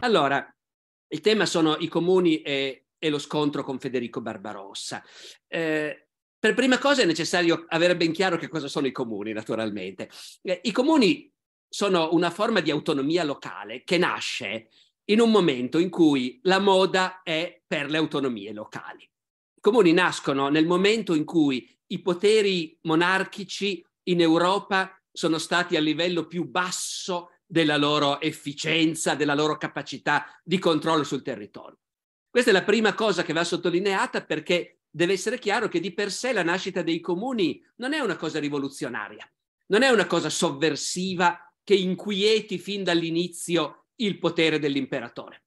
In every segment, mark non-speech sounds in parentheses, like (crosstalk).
Allora, il tema sono i comuni e, e lo scontro con Federico Barbarossa. Eh, per prima cosa è necessario avere ben chiaro che cosa sono i comuni, naturalmente. Eh, I comuni sono una forma di autonomia locale che nasce in un momento in cui la moda è per le autonomie locali. I comuni nascono nel momento in cui i poteri monarchici in Europa sono stati al livello più basso della loro efficienza, della loro capacità di controllo sul territorio. Questa è la prima cosa che va sottolineata perché deve essere chiaro che di per sé la nascita dei comuni non è una cosa rivoluzionaria, non è una cosa sovversiva che inquieti fin dall'inizio il potere dell'imperatore.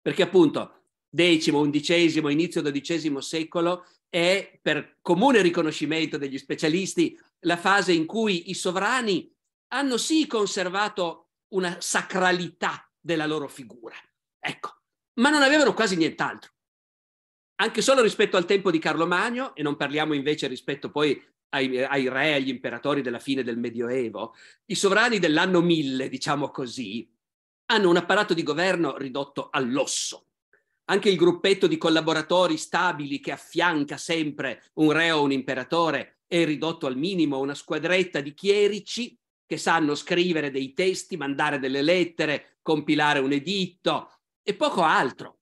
Perché appunto X, XI, inizio XII secolo è per comune riconoscimento degli specialisti la fase in cui i sovrani hanno sì conservato una sacralità della loro figura, ecco, ma non avevano quasi nient'altro. Anche solo rispetto al tempo di Carlo Magno, e non parliamo invece rispetto poi ai, ai re, agli imperatori della fine del Medioevo, i sovrani dell'anno 1000, diciamo così, hanno un apparato di governo ridotto all'osso. Anche il gruppetto di collaboratori stabili che affianca sempre un re o un imperatore è ridotto al minimo, una squadretta di chierici che sanno scrivere dei testi, mandare delle lettere, compilare un editto e poco altro.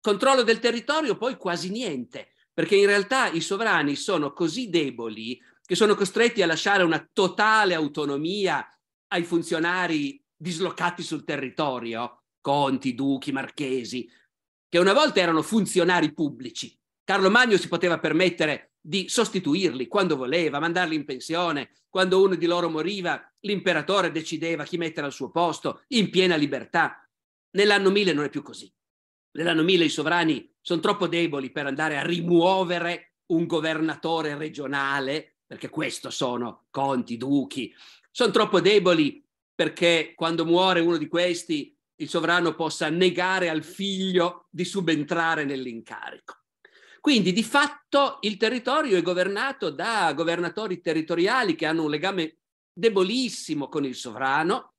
Controllo del territorio poi quasi niente, perché in realtà i sovrani sono così deboli che sono costretti a lasciare una totale autonomia ai funzionari dislocati sul territorio, conti, duchi, marchesi, che una volta erano funzionari pubblici. Carlo Magno si poteva permettere di sostituirli quando voleva, mandarli in pensione, quando uno di loro moriva, l'imperatore decideva chi mettere al suo posto in piena libertà. Nell'anno 1000 non è più così. Nell'anno 1000 i sovrani sono troppo deboli per andare a rimuovere un governatore regionale, perché questo sono conti, duchi, sono troppo deboli perché quando muore uno di questi il sovrano possa negare al figlio di subentrare nell'incarico. Quindi di fatto il territorio è governato da governatori territoriali che hanno un legame debolissimo con il sovrano,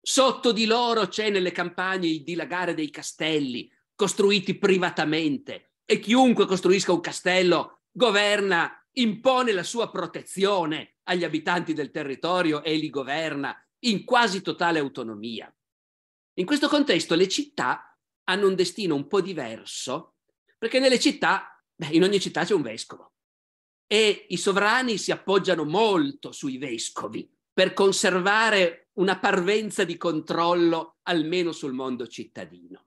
sotto di loro c'è nelle campagne il dilagare dei castelli costruiti privatamente e chiunque costruisca un castello governa, impone la sua protezione agli abitanti del territorio e li governa in quasi totale autonomia. In questo contesto le città hanno un destino un po' diverso, perché nelle città Beh, in ogni città c'è un vescovo e i sovrani si appoggiano molto sui vescovi per conservare una parvenza di controllo almeno sul mondo cittadino.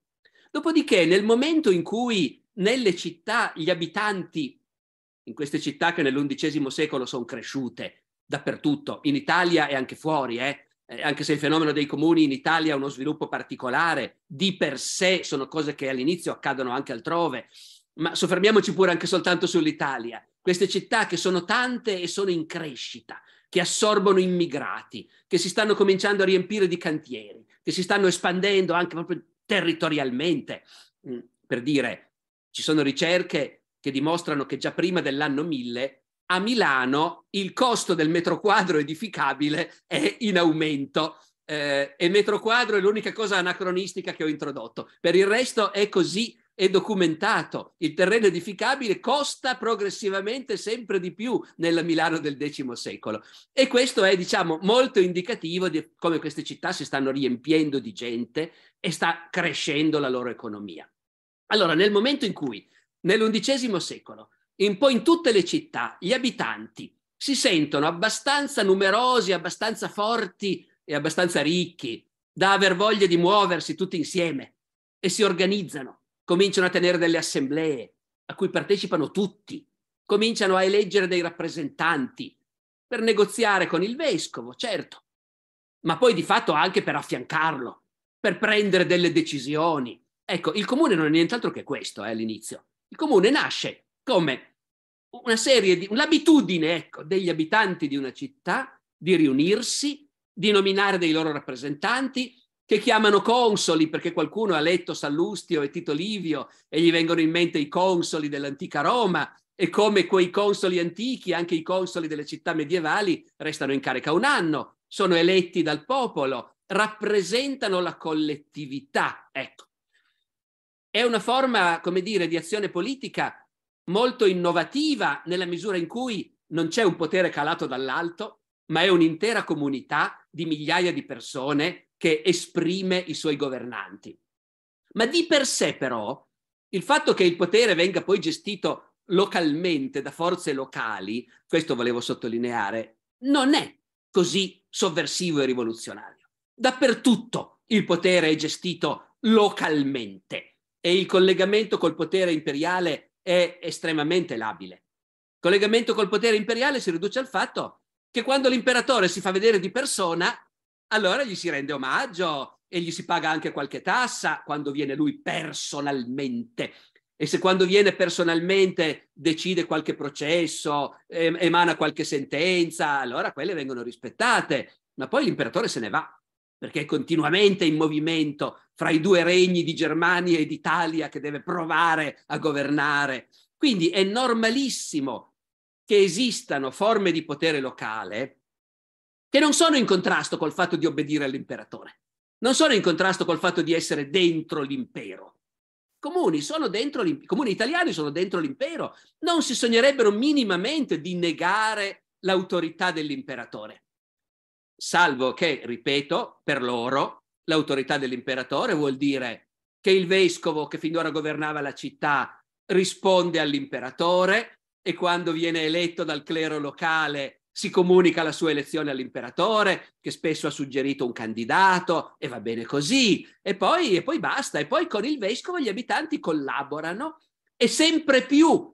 Dopodiché, nel momento in cui nelle città gli abitanti, in queste città che nell'undicesimo secolo sono cresciute dappertutto, in Italia e anche fuori, eh, eh, anche se il fenomeno dei comuni in Italia ha uno sviluppo particolare, di per sé sono cose che all'inizio accadono anche altrove, ma soffermiamoci pure anche soltanto sull'Italia, queste città che sono tante e sono in crescita, che assorbono immigrati, che si stanno cominciando a riempire di cantieri, che si stanno espandendo anche proprio territorialmente. Mm, per dire, ci sono ricerche che dimostrano che già prima dell'anno 1000 a Milano il costo del metro quadro edificabile è in aumento eh, e metro quadro è l'unica cosa anacronistica che ho introdotto. Per il resto è così è documentato, il terreno edificabile costa progressivamente sempre di più nella Milano del X secolo e questo è diciamo molto indicativo di come queste città si stanno riempiendo di gente e sta crescendo la loro economia. Allora nel momento in cui nell'undicesimo secolo un po' in tutte le città gli abitanti si sentono abbastanza numerosi, abbastanza forti e abbastanza ricchi da aver voglia di muoversi tutti insieme e si organizzano cominciano a tenere delle assemblee a cui partecipano tutti, cominciano a eleggere dei rappresentanti per negoziare con il vescovo, certo, ma poi di fatto anche per affiancarlo, per prendere delle decisioni. Ecco, il comune non è nient'altro che questo eh, all'inizio. Il comune nasce come una serie di, un'abitudine ecco, degli abitanti di una città di riunirsi, di nominare dei loro rappresentanti, che chiamano consoli perché qualcuno ha letto Sallustio e Tito Livio e gli vengono in mente i consoli dell'antica Roma e come quei consoli antichi, anche i consoli delle città medievali restano in carica un anno, sono eletti dal popolo, rappresentano la collettività. Ecco. È una forma, come dire, di azione politica molto innovativa nella misura in cui non c'è un potere calato dall'alto, ma è un'intera comunità di migliaia di persone che esprime i suoi governanti. Ma di per sé però il fatto che il potere venga poi gestito localmente da forze locali, questo volevo sottolineare, non è così sovversivo e rivoluzionario. Dappertutto il potere è gestito localmente e il collegamento col potere imperiale è estremamente labile. Il collegamento col potere imperiale si riduce al fatto che quando l'imperatore si fa vedere di persona, allora gli si rende omaggio e gli si paga anche qualche tassa quando viene lui personalmente. E se quando viene personalmente decide qualche processo, emana qualche sentenza, allora quelle vengono rispettate. Ma poi l'imperatore se ne va, perché è continuamente in movimento fra i due regni di Germania e d'Italia che deve provare a governare. Quindi è normalissimo che esistano forme di potere locale che non sono in contrasto col fatto di obbedire all'imperatore, non sono in contrasto col fatto di essere dentro l'impero. Comuni, sono dentro l'impero, comuni italiani sono dentro l'impero, non si sognerebbero minimamente di negare l'autorità dell'imperatore, salvo che, ripeto, per loro l'autorità dell'imperatore vuol dire che il vescovo che finora governava la città risponde all'imperatore e quando viene eletto dal clero locale si comunica la sua elezione all'imperatore, che spesso ha suggerito un candidato, e va bene così, e poi, e poi basta, e poi con il vescovo gli abitanti collaborano e sempre più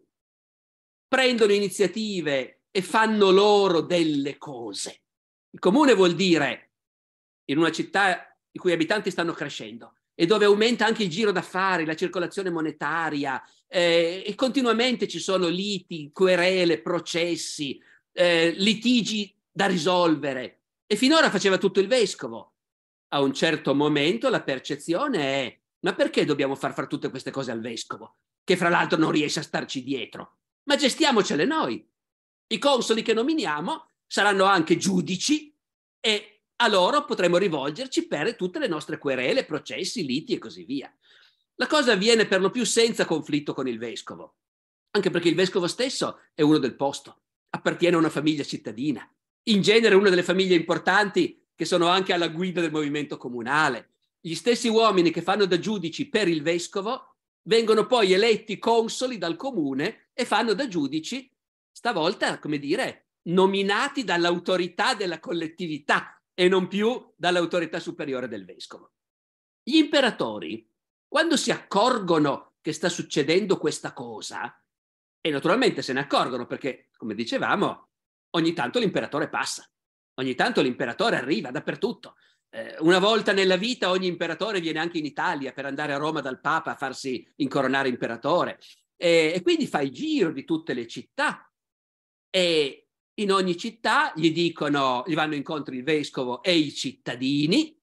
prendono iniziative e fanno loro delle cose. Il comune vuol dire, in una città i cui abitanti stanno crescendo e dove aumenta anche il giro d'affari, la circolazione monetaria, eh, e continuamente ci sono liti, querele, processi, eh, litigi da risolvere. E finora faceva tutto il vescovo. A un certo momento la percezione è ma perché dobbiamo far fare tutte queste cose al vescovo, che fra l'altro non riesce a starci dietro? Ma gestiamocele noi. I consoli che nominiamo saranno anche giudici e a loro potremo rivolgerci per tutte le nostre querele, processi, liti e così via. La cosa avviene per lo più senza conflitto con il vescovo, anche perché il vescovo stesso è uno del posto appartiene a una famiglia cittadina, in genere una delle famiglie importanti che sono anche alla guida del movimento comunale. Gli stessi uomini che fanno da giudici per il vescovo vengono poi eletti consoli dal comune e fanno da giudici, stavolta, come dire, nominati dall'autorità della collettività e non più dall'autorità superiore del vescovo. Gli imperatori, quando si accorgono che sta succedendo questa cosa, e naturalmente se ne accorgono perché come dicevamo, ogni tanto l'imperatore passa, ogni tanto l'imperatore arriva dappertutto. Eh, una volta nella vita ogni imperatore viene anche in Italia per andare a Roma dal Papa a farsi incoronare imperatore. E, e quindi fa il giro di tutte le città e in ogni città gli dicono, gli vanno incontro il vescovo e i cittadini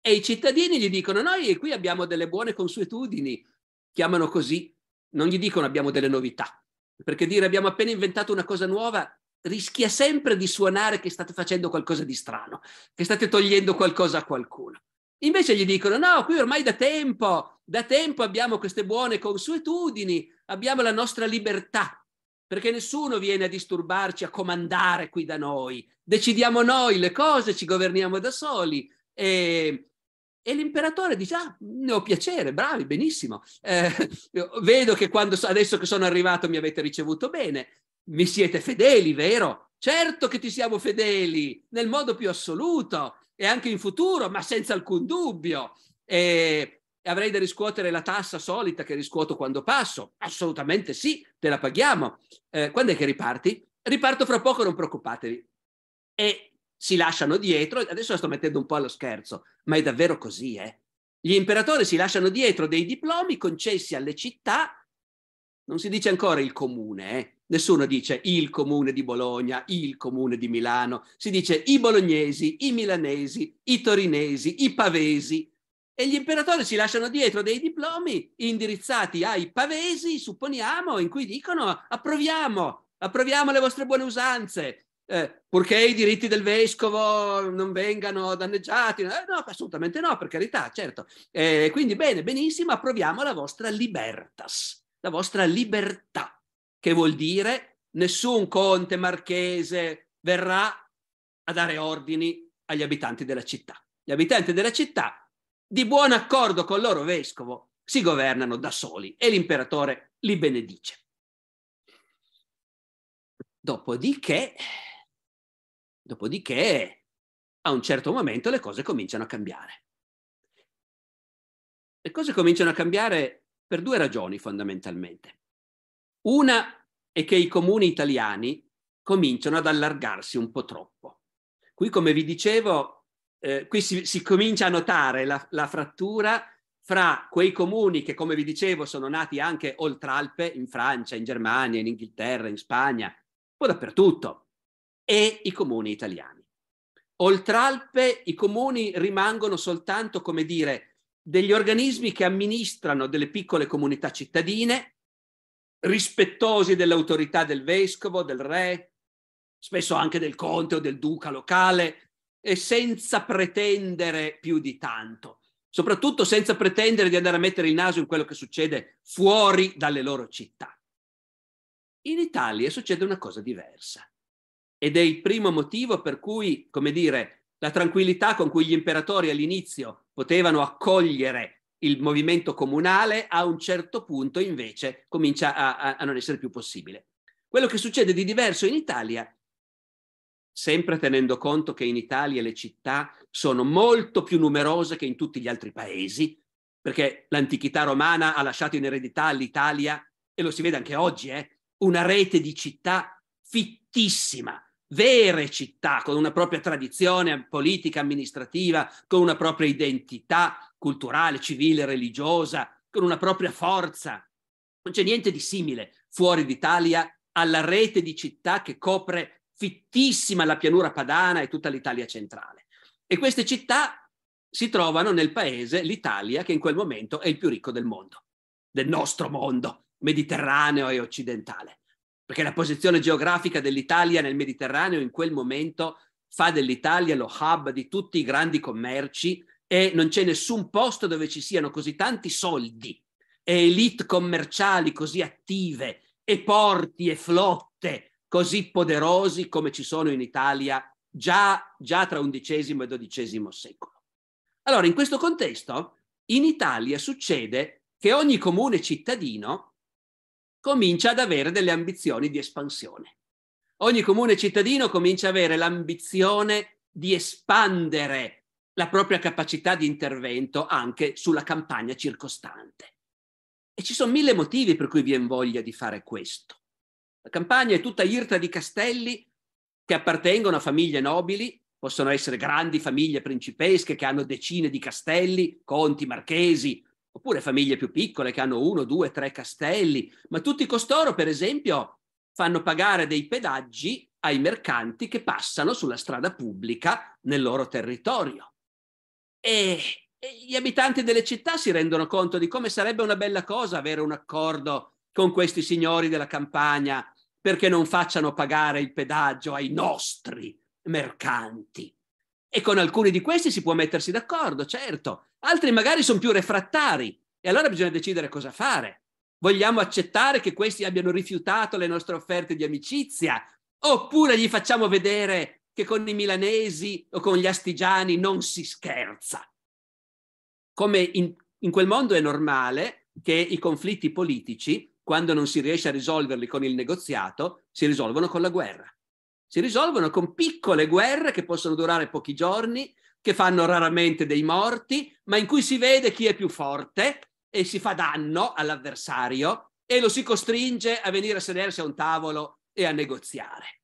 e i cittadini gli dicono noi qui abbiamo delle buone consuetudini, chiamano così, non gli dicono abbiamo delle novità, perché dire abbiamo appena inventato una cosa nuova rischia sempre di suonare che state facendo qualcosa di strano, che state togliendo qualcosa a qualcuno. Invece gli dicono no, qui ormai da tempo, da tempo abbiamo queste buone consuetudini, abbiamo la nostra libertà, perché nessuno viene a disturbarci, a comandare qui da noi, decidiamo noi le cose, ci governiamo da soli e e l'imperatore dice, ah, ne ho piacere, bravi, benissimo. Eh, vedo che quando, adesso che sono arrivato mi avete ricevuto bene. Mi siete fedeli, vero? Certo che ti siamo fedeli, nel modo più assoluto e anche in futuro, ma senza alcun dubbio. E avrei da riscuotere la tassa solita che riscuoto quando passo? Assolutamente sì, te la paghiamo. Eh, quando è che riparti? Riparto fra poco, non preoccupatevi. E si lasciano dietro, adesso la sto mettendo un po' allo scherzo, ma è davvero così, eh? Gli imperatori si lasciano dietro dei diplomi concessi alle città, non si dice ancora il comune, eh? nessuno dice il comune di Bologna, il comune di Milano, si dice i bolognesi, i milanesi, i torinesi, i pavesi. E gli imperatori si lasciano dietro dei diplomi indirizzati ai pavesi, supponiamo, in cui dicono approviamo, approviamo le vostre buone usanze, eh, purché i diritti del vescovo non vengano danneggiati. Eh, no, assolutamente no, per carità, certo. Eh, quindi bene, benissimo, approviamo la vostra libertas, la vostra libertà, che vuol dire nessun conte marchese verrà a dare ordini agli abitanti della città. Gli abitanti della città, di buon accordo con il loro vescovo, si governano da soli e l'imperatore li benedice. Dopodiché, Dopodiché, a un certo momento, le cose cominciano a cambiare. Le cose cominciano a cambiare per due ragioni fondamentalmente. Una è che i comuni italiani cominciano ad allargarsi un po' troppo. Qui, come vi dicevo, eh, qui si, si, comincia a notare la, la frattura fra quei comuni che, come vi dicevo, sono nati anche oltre Alpe, in Francia, in Germania, in Inghilterra, in Spagna, un po' dappertutto, e i comuni italiani. Oltre Alpe, i comuni rimangono soltanto, come dire, degli organismi che amministrano delle piccole comunità cittadine, rispettosi dell'autorità del vescovo, del re, spesso anche del conte o del duca locale, e senza pretendere più di tanto, soprattutto senza pretendere di andare a mettere il naso in quello che succede fuori dalle loro città. In Italia succede una cosa diversa ed è il primo motivo per cui, come dire, la tranquillità con cui gli imperatori all'inizio potevano accogliere il movimento comunale a un certo punto invece comincia a, a, a non essere più possibile. Quello che succede di diverso in Italia sempre tenendo conto che in Italia le città sono molto più numerose che in tutti gli altri paesi, perché l'antichità romana ha lasciato in eredità all'Italia, e lo si vede anche oggi, eh, una rete di città fittissima, vere città con una propria tradizione politica, amministrativa, con una propria identità culturale, civile, religiosa, con una propria forza. Non c'è niente di simile fuori d'Italia alla rete di città che copre fittissima la pianura padana e tutta l'Italia centrale. E queste città si trovano nel paese, l'Italia, che in quel momento è il più ricco del mondo, del nostro mondo mediterraneo e occidentale perché la posizione geografica dell'Italia nel Mediterraneo in quel momento fa dell'Italia lo hub di tutti i grandi commerci e non c'è nessun posto dove ci siano così tanti soldi e elite commerciali così attive e porti e flotte così poderosi come ci sono in Italia già, già tra XI e XII secolo. Allora, in questo contesto, in Italia succede che ogni comune cittadino comincia ad avere delle ambizioni di espansione. Ogni comune cittadino comincia ad avere l'ambizione di espandere la propria capacità di intervento anche sulla campagna circostante. E ci sono mille motivi per cui viene voglia di fare questo. La campagna è tutta irta di castelli che appartengono a famiglie nobili, possono essere grandi famiglie principesche che hanno decine di castelli, conti, marchesi, oppure famiglie più piccole che hanno uno, due, tre castelli, ma tutti costoro, per esempio, fanno pagare dei pedaggi ai mercanti che passano sulla strada pubblica nel loro territorio. E, gli abitanti delle città si rendono conto di come sarebbe una bella cosa avere un accordo con questi signori della campagna perché non facciano pagare il pedaggio ai nostri mercanti. E con alcuni di questi si può mettersi d'accordo, certo. Altri magari sono più refrattari e allora bisogna decidere cosa fare. Vogliamo accettare che questi abbiano rifiutato le nostre offerte di amicizia oppure gli facciamo vedere che con i milanesi o con gli astigiani non si scherza. Come in, in quel mondo è normale che i conflitti politici, quando non si riesce a risolverli con il negoziato, si risolvono con la guerra si risolvono con piccole guerre che possono durare pochi giorni, che fanno raramente dei morti, ma in cui si vede chi è più forte e si fa danno all'avversario e lo si costringe a venire a sedersi a un tavolo e a negoziare.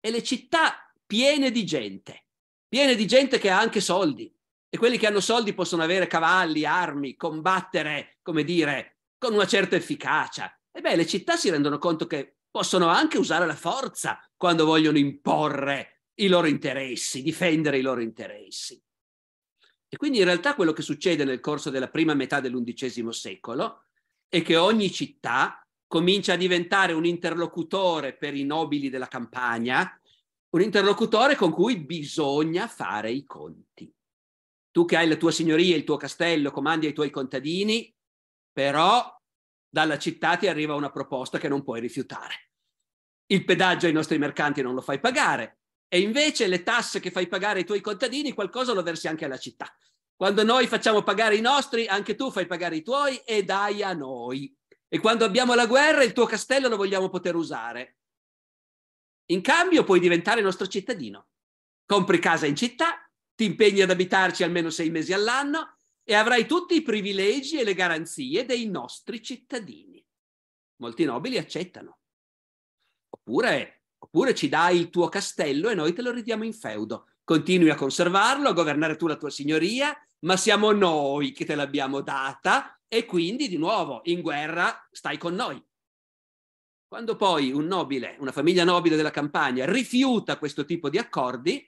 E le città piene di gente, piene di gente che ha anche soldi. E quelli che hanno soldi possono avere cavalli, armi, combattere, come dire, con una certa efficacia. E beh, le città si rendono conto che possono anche usare la forza quando vogliono imporre i loro interessi, difendere i loro interessi. E quindi in realtà quello che succede nel corso della prima metà dell'undicesimo secolo è che ogni città comincia a diventare un interlocutore per i nobili della campagna, un interlocutore con cui bisogna fare i conti. Tu che hai la tua signoria, il tuo castello, comandi ai tuoi contadini, però dalla città ti arriva una proposta che non puoi rifiutare il pedaggio ai nostri mercanti non lo fai pagare e invece le tasse che fai pagare ai tuoi contadini qualcosa lo versi anche alla città. Quando noi facciamo pagare i nostri, anche tu fai pagare i tuoi e dai a noi. E quando abbiamo la guerra, il tuo castello lo vogliamo poter usare. In cambio puoi diventare nostro cittadino. Compri casa in città, ti impegni ad abitarci almeno sei mesi all'anno e avrai tutti i privilegi e le garanzie dei nostri cittadini. Molti nobili accettano. Oppure, oppure ci dai il tuo castello e noi te lo ridiamo in feudo. Continui a conservarlo, a governare tu la tua signoria, ma siamo noi che te l'abbiamo data e quindi di nuovo in guerra stai con noi. Quando poi un nobile, una famiglia nobile della campagna rifiuta questo tipo di accordi,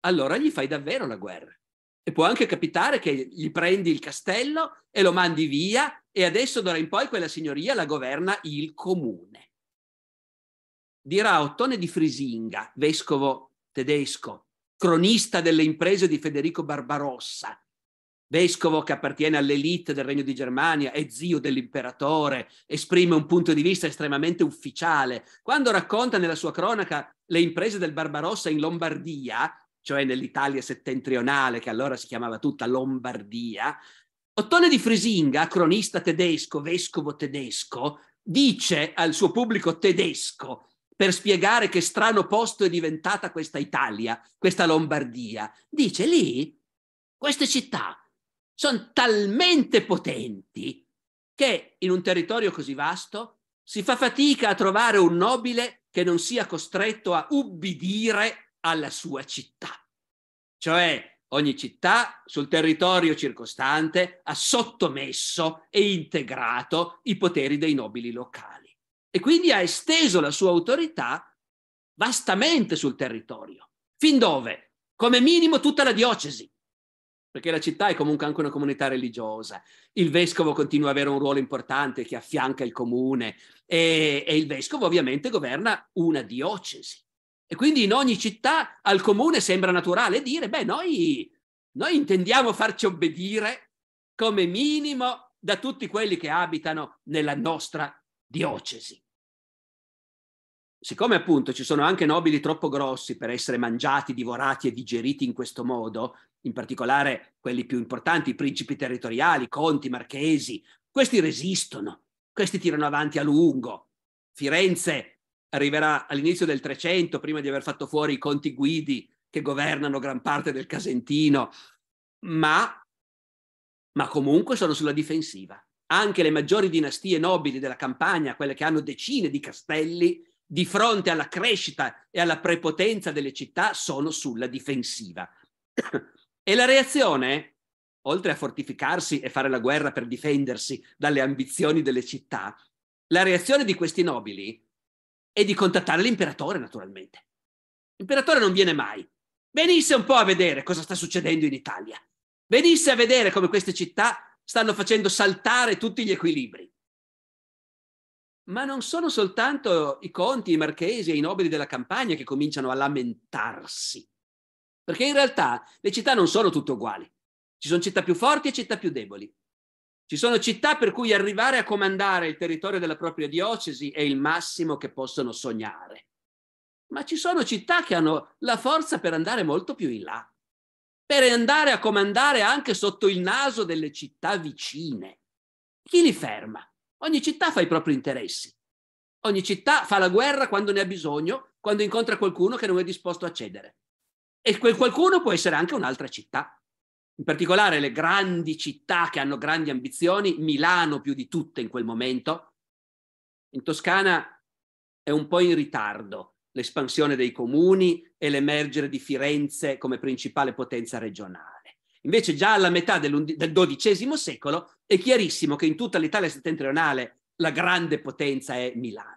allora gli fai davvero la guerra. E può anche capitare che gli prendi il castello e lo mandi via e adesso d'ora in poi quella signoria la governa il comune dirà Ottone di Frisinga, vescovo tedesco, cronista delle imprese di Federico Barbarossa, vescovo che appartiene all'elite del Regno di Germania, è zio dell'imperatore, esprime un punto di vista estremamente ufficiale. Quando racconta nella sua cronaca le imprese del Barbarossa in Lombardia, cioè nell'Italia settentrionale, che allora si chiamava tutta Lombardia, Ottone di Frisinga, cronista tedesco, vescovo tedesco, dice al suo pubblico tedesco per spiegare che strano posto è diventata questa Italia, questa Lombardia. Dice lì, queste città sono talmente potenti che in un territorio così vasto si fa fatica a trovare un nobile che non sia costretto a ubbidire alla sua città. Cioè, ogni città sul territorio circostante ha sottomesso e integrato i poteri dei nobili locali e quindi ha esteso la sua autorità vastamente sul territorio, fin dove? Come minimo tutta la diocesi, perché la città è comunque anche una comunità religiosa. Il vescovo continua ad avere un ruolo importante che affianca il comune e, e il vescovo ovviamente governa una diocesi. E quindi in ogni città al comune sembra naturale dire, beh, noi, noi intendiamo farci obbedire come minimo da tutti quelli che abitano nella nostra diocesi. Siccome appunto ci sono anche nobili troppo grossi per essere mangiati, divorati e digeriti in questo modo, in particolare quelli più importanti, i principi territoriali, conti, marchesi, questi resistono, questi tirano avanti a lungo. Firenze arriverà all'inizio del 300, prima di aver fatto fuori i conti guidi che governano gran parte del Casentino, ma, ma comunque sono sulla difensiva anche le maggiori dinastie nobili della campagna, quelle che hanno decine di castelli, di fronte alla crescita e alla prepotenza delle città, sono sulla difensiva. e la reazione, oltre a fortificarsi e fare la guerra per difendersi dalle ambizioni delle città, la reazione di questi nobili è di contattare l'imperatore, naturalmente. L'imperatore non viene mai. Venisse un po' a vedere cosa sta succedendo in Italia. Venisse a vedere come queste città stanno facendo saltare tutti gli equilibri. Ma non sono soltanto i conti, i marchesi e i nobili della campagna che cominciano a lamentarsi, perché in realtà le città non sono tutte uguali. Ci sono città più forti e città più deboli. Ci sono città per cui arrivare a comandare il territorio della propria diocesi è il massimo che possono sognare. Ma ci sono città che hanno la forza per andare molto più in là per andare a comandare anche sotto il naso delle città vicine. Chi li ferma? Ogni città fa i propri interessi. Ogni città fa la guerra quando ne ha bisogno, quando incontra qualcuno che non è disposto a cedere. E quel qualcuno può essere anche un'altra città. In particolare le grandi città che hanno grandi ambizioni, Milano più di tutte in quel momento. In Toscana è un po' in ritardo l'espansione dei comuni e l'emergere di Firenze come principale potenza regionale. Invece già alla metà del XII secolo è chiarissimo che in tutta l'Italia settentrionale la grande potenza è Milano.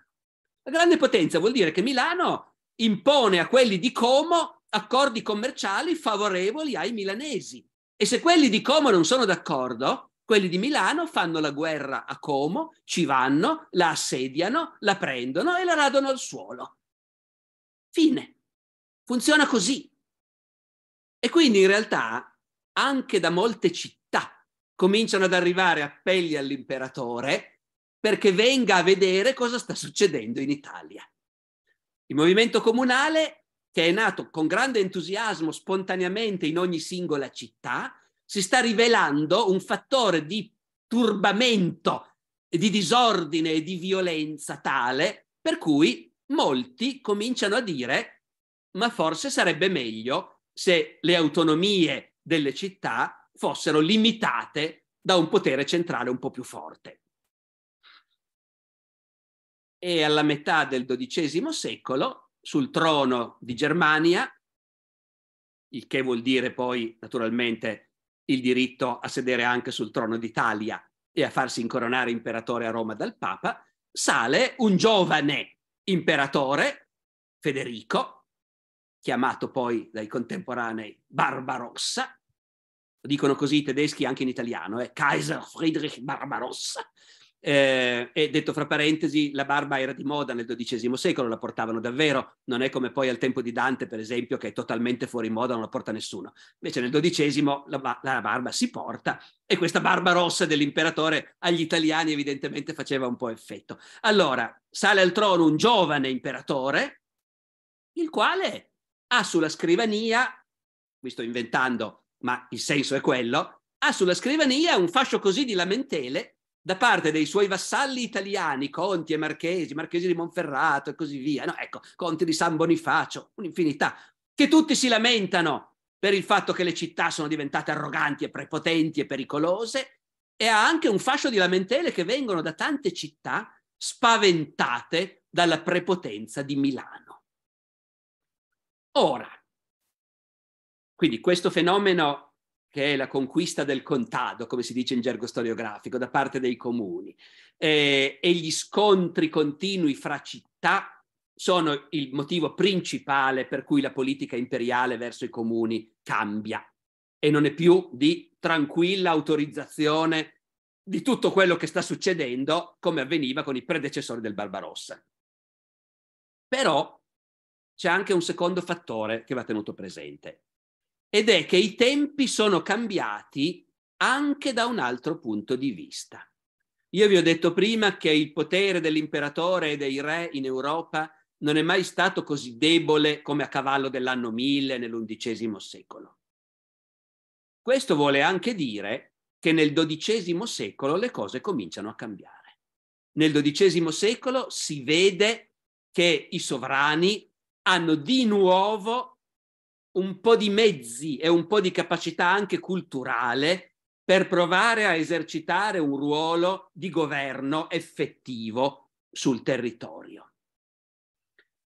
La grande potenza vuol dire che Milano impone a quelli di Como accordi commerciali favorevoli ai milanesi. E se quelli di Como non sono d'accordo, quelli di Milano fanno la guerra a Como, ci vanno, la assediano, la prendono e la radono al suolo. Fine. Funziona così. E quindi in realtà anche da molte città cominciano ad arrivare appelli all'imperatore perché venga a vedere cosa sta succedendo in Italia. Il movimento comunale, che è nato con grande entusiasmo spontaneamente in ogni singola città, si sta rivelando un fattore di turbamento, di disordine e di violenza tale per cui molti cominciano a dire ma forse sarebbe meglio se le autonomie delle città fossero limitate da un potere centrale un po' più forte. E alla metà del XII secolo, sul trono di Germania, il che vuol dire poi naturalmente il diritto a sedere anche sul trono d'Italia e a farsi incoronare imperatore a Roma dal Papa, sale un giovane imperatore Federico, chiamato poi dai contemporanei Barbarossa, dicono così i tedeschi anche in italiano, è eh? Kaiser Friedrich Barbarossa, eh, e detto fra parentesi, la barba era di moda nel XII secolo, la portavano davvero, non è come poi al tempo di Dante, per esempio, che è totalmente fuori moda, non la porta nessuno. Invece nel XII la, la barba si porta e questa barba rossa dell'imperatore agli italiani evidentemente faceva un po' effetto. Allora, sale al trono un giovane imperatore, il quale ha sulla scrivania, mi sto inventando, ma il senso è quello, ha sulla scrivania un fascio così di lamentele da parte dei suoi vassalli italiani, conti e marchesi, marchesi di Monferrato e così via, no? ecco, conti di San Bonifacio, un'infinità, che tutti si lamentano per il fatto che le città sono diventate arroganti e prepotenti e pericolose, e ha anche un fascio di lamentele che vengono da tante città spaventate dalla prepotenza di Milano. Ora, quindi questo fenomeno che è la conquista del contado, come si dice in gergo storiografico, da parte dei comuni, eh, e gli scontri continui fra città sono il motivo principale per cui la politica imperiale verso i comuni cambia e non è più di tranquilla autorizzazione di tutto quello che sta succedendo come avveniva con i predecessori del Barbarossa. Però c'è anche un secondo fattore che va tenuto presente ed è che i tempi sono cambiati anche da un altro punto di vista. Io vi ho detto prima che il potere dell'imperatore e dei re in Europa non è mai stato così debole come a cavallo dell'anno 1000 nell'undicesimo secolo. Questo vuole anche dire che nel dodicesimo secolo le cose cominciano a cambiare. Nel dodicesimo secolo si vede che i sovrani hanno di nuovo un po' di mezzi e un po' di capacità anche culturale per provare a esercitare un ruolo di governo effettivo sul territorio.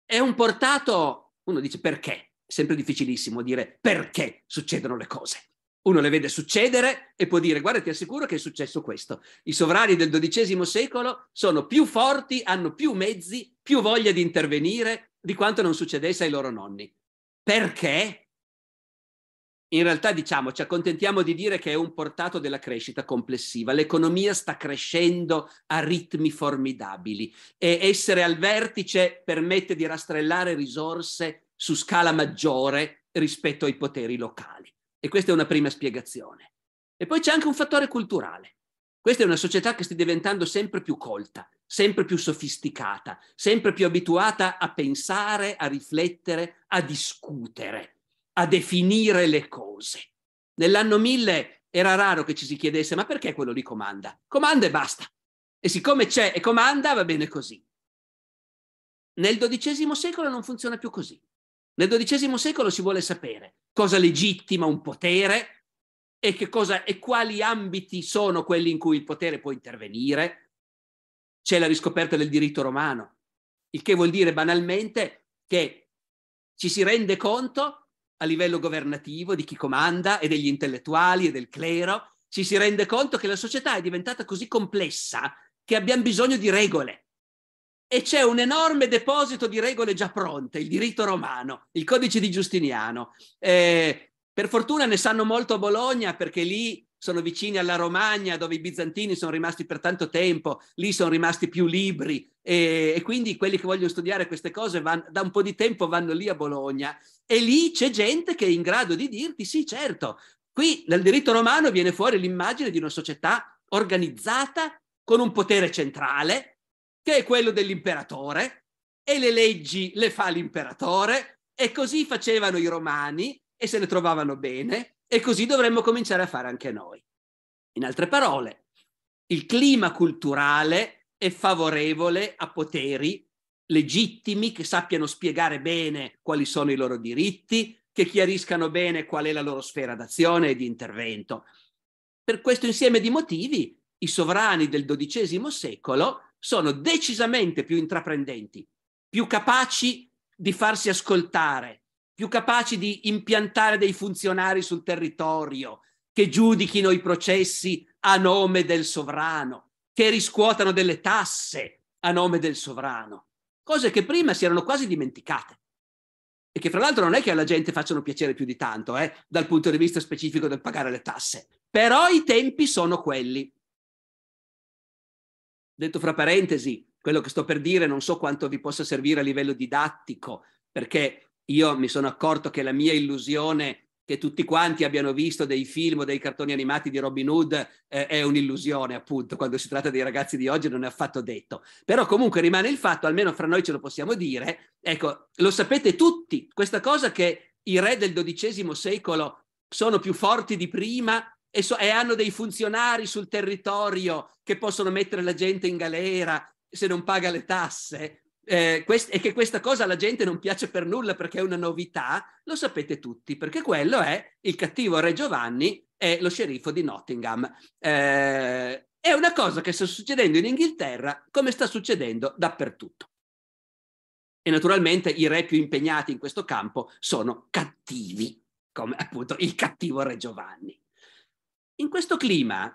È un portato, uno dice perché, è sempre difficilissimo dire perché succedono le cose. Uno le vede succedere e può dire, guarda ti assicuro che è successo questo. I sovrani del XII secolo sono più forti, hanno più mezzi, più voglia di intervenire di quanto non succedesse ai loro nonni perché in realtà diciamo, ci accontentiamo di dire che è un portato della crescita complessiva. L'economia sta crescendo a ritmi formidabili e essere al vertice permette di rastrellare risorse su scala maggiore rispetto ai poteri locali. E questa è una prima spiegazione. E poi c'è anche un fattore culturale. Questa è una società che sta diventando sempre più colta, sempre più sofisticata, sempre più abituata a pensare, a riflettere, a discutere, a definire le cose. Nell'anno 1000 era raro che ci si chiedesse ma perché quello lì comanda? Comanda e basta. E siccome c'è e comanda va bene così. Nel XII secolo non funziona più così. Nel XII secolo si vuole sapere cosa legittima un potere, e, cosa, e quali ambiti sono quelli in cui il potere può intervenire. C'è la riscoperta del diritto romano, il che vuol dire banalmente che ci si rende conto a livello governativo di chi comanda e degli intellettuali e del clero, ci si rende conto che la società è diventata così complessa che abbiamo bisogno di regole. E c'è un enorme deposito di regole già pronte, il diritto romano, il codice di Giustiniano, eh, per fortuna ne sanno molto a Bologna perché lì sono vicini alla Romagna dove i bizantini sono rimasti per tanto tempo, lì sono rimasti più libri e, e quindi quelli che vogliono studiare queste cose van, da un po' di tempo vanno lì a Bologna e lì c'è gente che è in grado di dirti sì certo, qui nel diritto romano viene fuori l'immagine di una società organizzata con un potere centrale che è quello dell'imperatore e le leggi le fa l'imperatore e così facevano i romani e se ne trovavano bene e così dovremmo cominciare a fare anche noi. In altre parole, il clima culturale è favorevole a poteri legittimi che sappiano spiegare bene quali sono i loro diritti, che chiariscano bene qual è la loro sfera d'azione e di intervento. Per questo insieme di motivi, i sovrani del XII secolo sono decisamente più intraprendenti, più capaci di farsi ascoltare, più capaci di impiantare dei funzionari sul territorio, che giudichino i processi a nome del sovrano, che riscuotano delle tasse a nome del sovrano, cose che prima si erano quasi dimenticate. E che fra l'altro non è che alla gente facciano piacere più di tanto, eh, dal punto di vista specifico del pagare le tasse. Però i tempi sono quelli. Detto fra parentesi, quello che sto per dire non so quanto vi possa servire a livello didattico, perché io mi sono accorto che la mia illusione che tutti quanti abbiano visto dei film o dei cartoni animati di Robin Hood eh, è un'illusione, appunto, quando si tratta dei ragazzi di oggi non è affatto detto. Però comunque rimane il fatto, almeno fra noi ce lo possiamo dire, ecco, lo sapete tutti, questa cosa che i re del XII secolo sono più forti di prima e, so- e hanno dei funzionari sul territorio che possono mettere la gente in galera se non paga le tasse, eh, quest- e che questa cosa alla gente non piace per nulla perché è una novità, lo sapete tutti, perché quello è il cattivo Re Giovanni e lo sceriffo di Nottingham. Eh, è una cosa che sta succedendo in Inghilterra come sta succedendo dappertutto. E naturalmente i re più impegnati in questo campo sono cattivi, come appunto il cattivo Re Giovanni. In questo clima,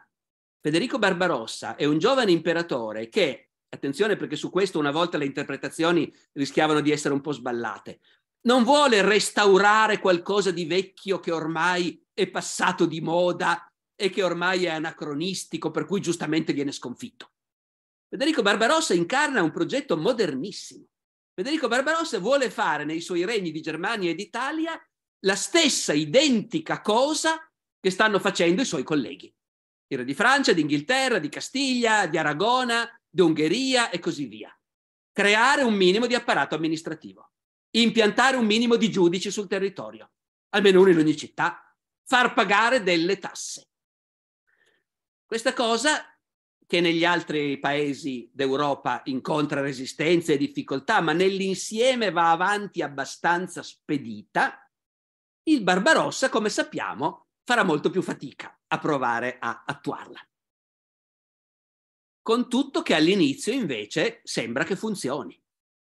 Federico Barbarossa è un giovane imperatore che Attenzione perché su questo una volta le interpretazioni rischiavano di essere un po' sballate. Non vuole restaurare qualcosa di vecchio che ormai è passato di moda e che ormai è anacronistico, per cui giustamente viene sconfitto. Federico Barbarossa incarna un progetto modernissimo. Federico Barbarossa vuole fare nei suoi regni di Germania e d'Italia la stessa identica cosa che stanno facendo i suoi colleghi. Il re di Francia, d'Inghilterra, di Castiglia, di Aragona, d'Ungheria e così via. Creare un minimo di apparato amministrativo, impiantare un minimo di giudici sul territorio, almeno uno in ogni città, far pagare delle tasse. Questa cosa che negli altri paesi d'Europa incontra resistenze e difficoltà, ma nell'insieme va avanti abbastanza spedita, il Barbarossa, come sappiamo, farà molto più fatica a provare a attuarla con tutto che all'inizio invece sembra che funzioni,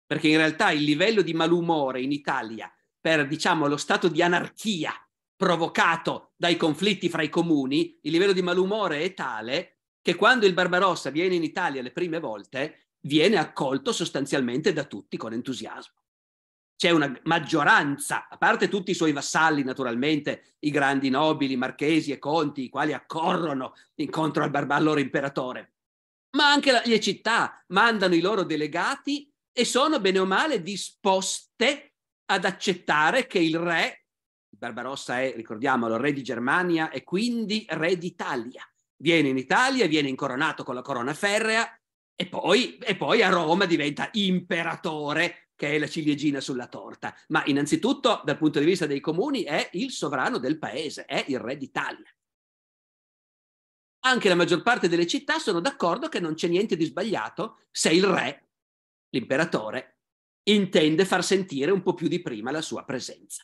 perché in realtà il livello di malumore in Italia per diciamo lo stato di anarchia provocato dai conflitti fra i comuni, il livello di malumore è tale che quando il Barbarossa viene in Italia le prime volte viene accolto sostanzialmente da tutti con entusiasmo. C'è una maggioranza, a parte tutti i suoi vassalli naturalmente, i grandi nobili, marchesi e conti, i quali accorrono incontro al, bar- al loro imperatore, ma anche le città mandano i loro delegati e sono bene o male disposte ad accettare che il re, Barbarossa è, ricordiamolo, re di Germania e quindi re d'Italia. Viene in Italia, viene incoronato con la corona ferrea e poi, e poi a Roma diventa imperatore, che è la ciliegina sulla torta. Ma innanzitutto, dal punto di vista dei comuni, è il sovrano del paese, è il re d'Italia anche la maggior parte delle città sono d'accordo che non c'è niente di sbagliato se il re, l'imperatore, intende far sentire un po' più di prima la sua presenza.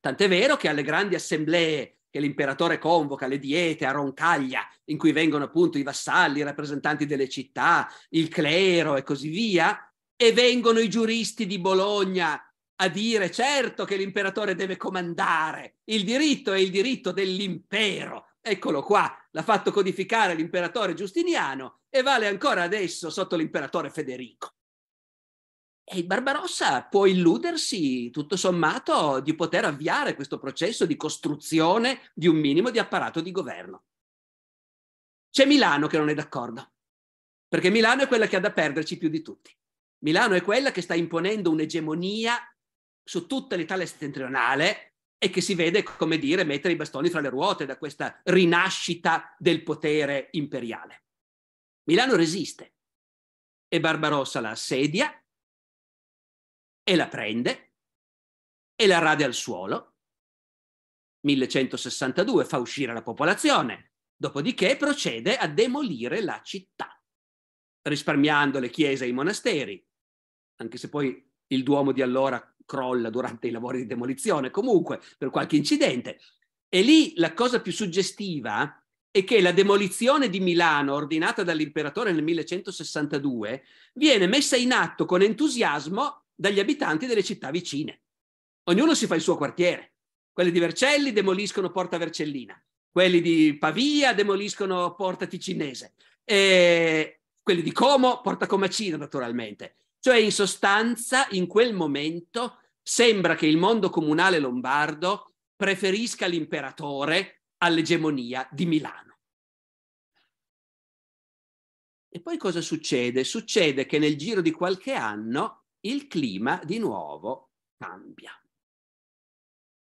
Tant'è vero che alle grandi assemblee che l'imperatore convoca, le diete a Roncaglia, in cui vengono appunto i vassalli, i rappresentanti delle città, il clero e così via, e vengono i giuristi di Bologna a dire certo che l'imperatore deve comandare, il diritto è il diritto dell'impero, Eccolo qua, l'ha fatto codificare l'imperatore Giustiniano e vale ancora adesso sotto l'imperatore Federico. E il Barbarossa può illudersi, tutto sommato, di poter avviare questo processo di costruzione di un minimo di apparato di governo. C'è Milano che non è d'accordo, perché Milano è quella che ha da perderci più di tutti. Milano è quella che sta imponendo un'egemonia su tutta l'Italia settentrionale e che si vede, come dire, mettere i bastoni fra le ruote da questa rinascita del potere imperiale. Milano resiste e Barbarossa la assedia e la prende e la rade al suolo. 1162 fa uscire la popolazione, dopodiché procede a demolire la città, risparmiando le chiese e i monasteri, anche se poi il Duomo di allora crolla durante i lavori di demolizione, comunque per qualche incidente. E lì la cosa più suggestiva è che la demolizione di Milano, ordinata dall'imperatore nel 1162, viene messa in atto con entusiasmo dagli abitanti delle città vicine. Ognuno si fa il suo quartiere. Quelli di Vercelli demoliscono Porta Vercellina, quelli di Pavia demoliscono Porta Ticinese, e quelli di Como Porta Comacina naturalmente. Cioè, in sostanza, in quel momento sembra che il mondo comunale lombardo preferisca l'imperatore all'egemonia di Milano. E poi cosa succede? Succede che nel giro di qualche anno il clima di nuovo cambia.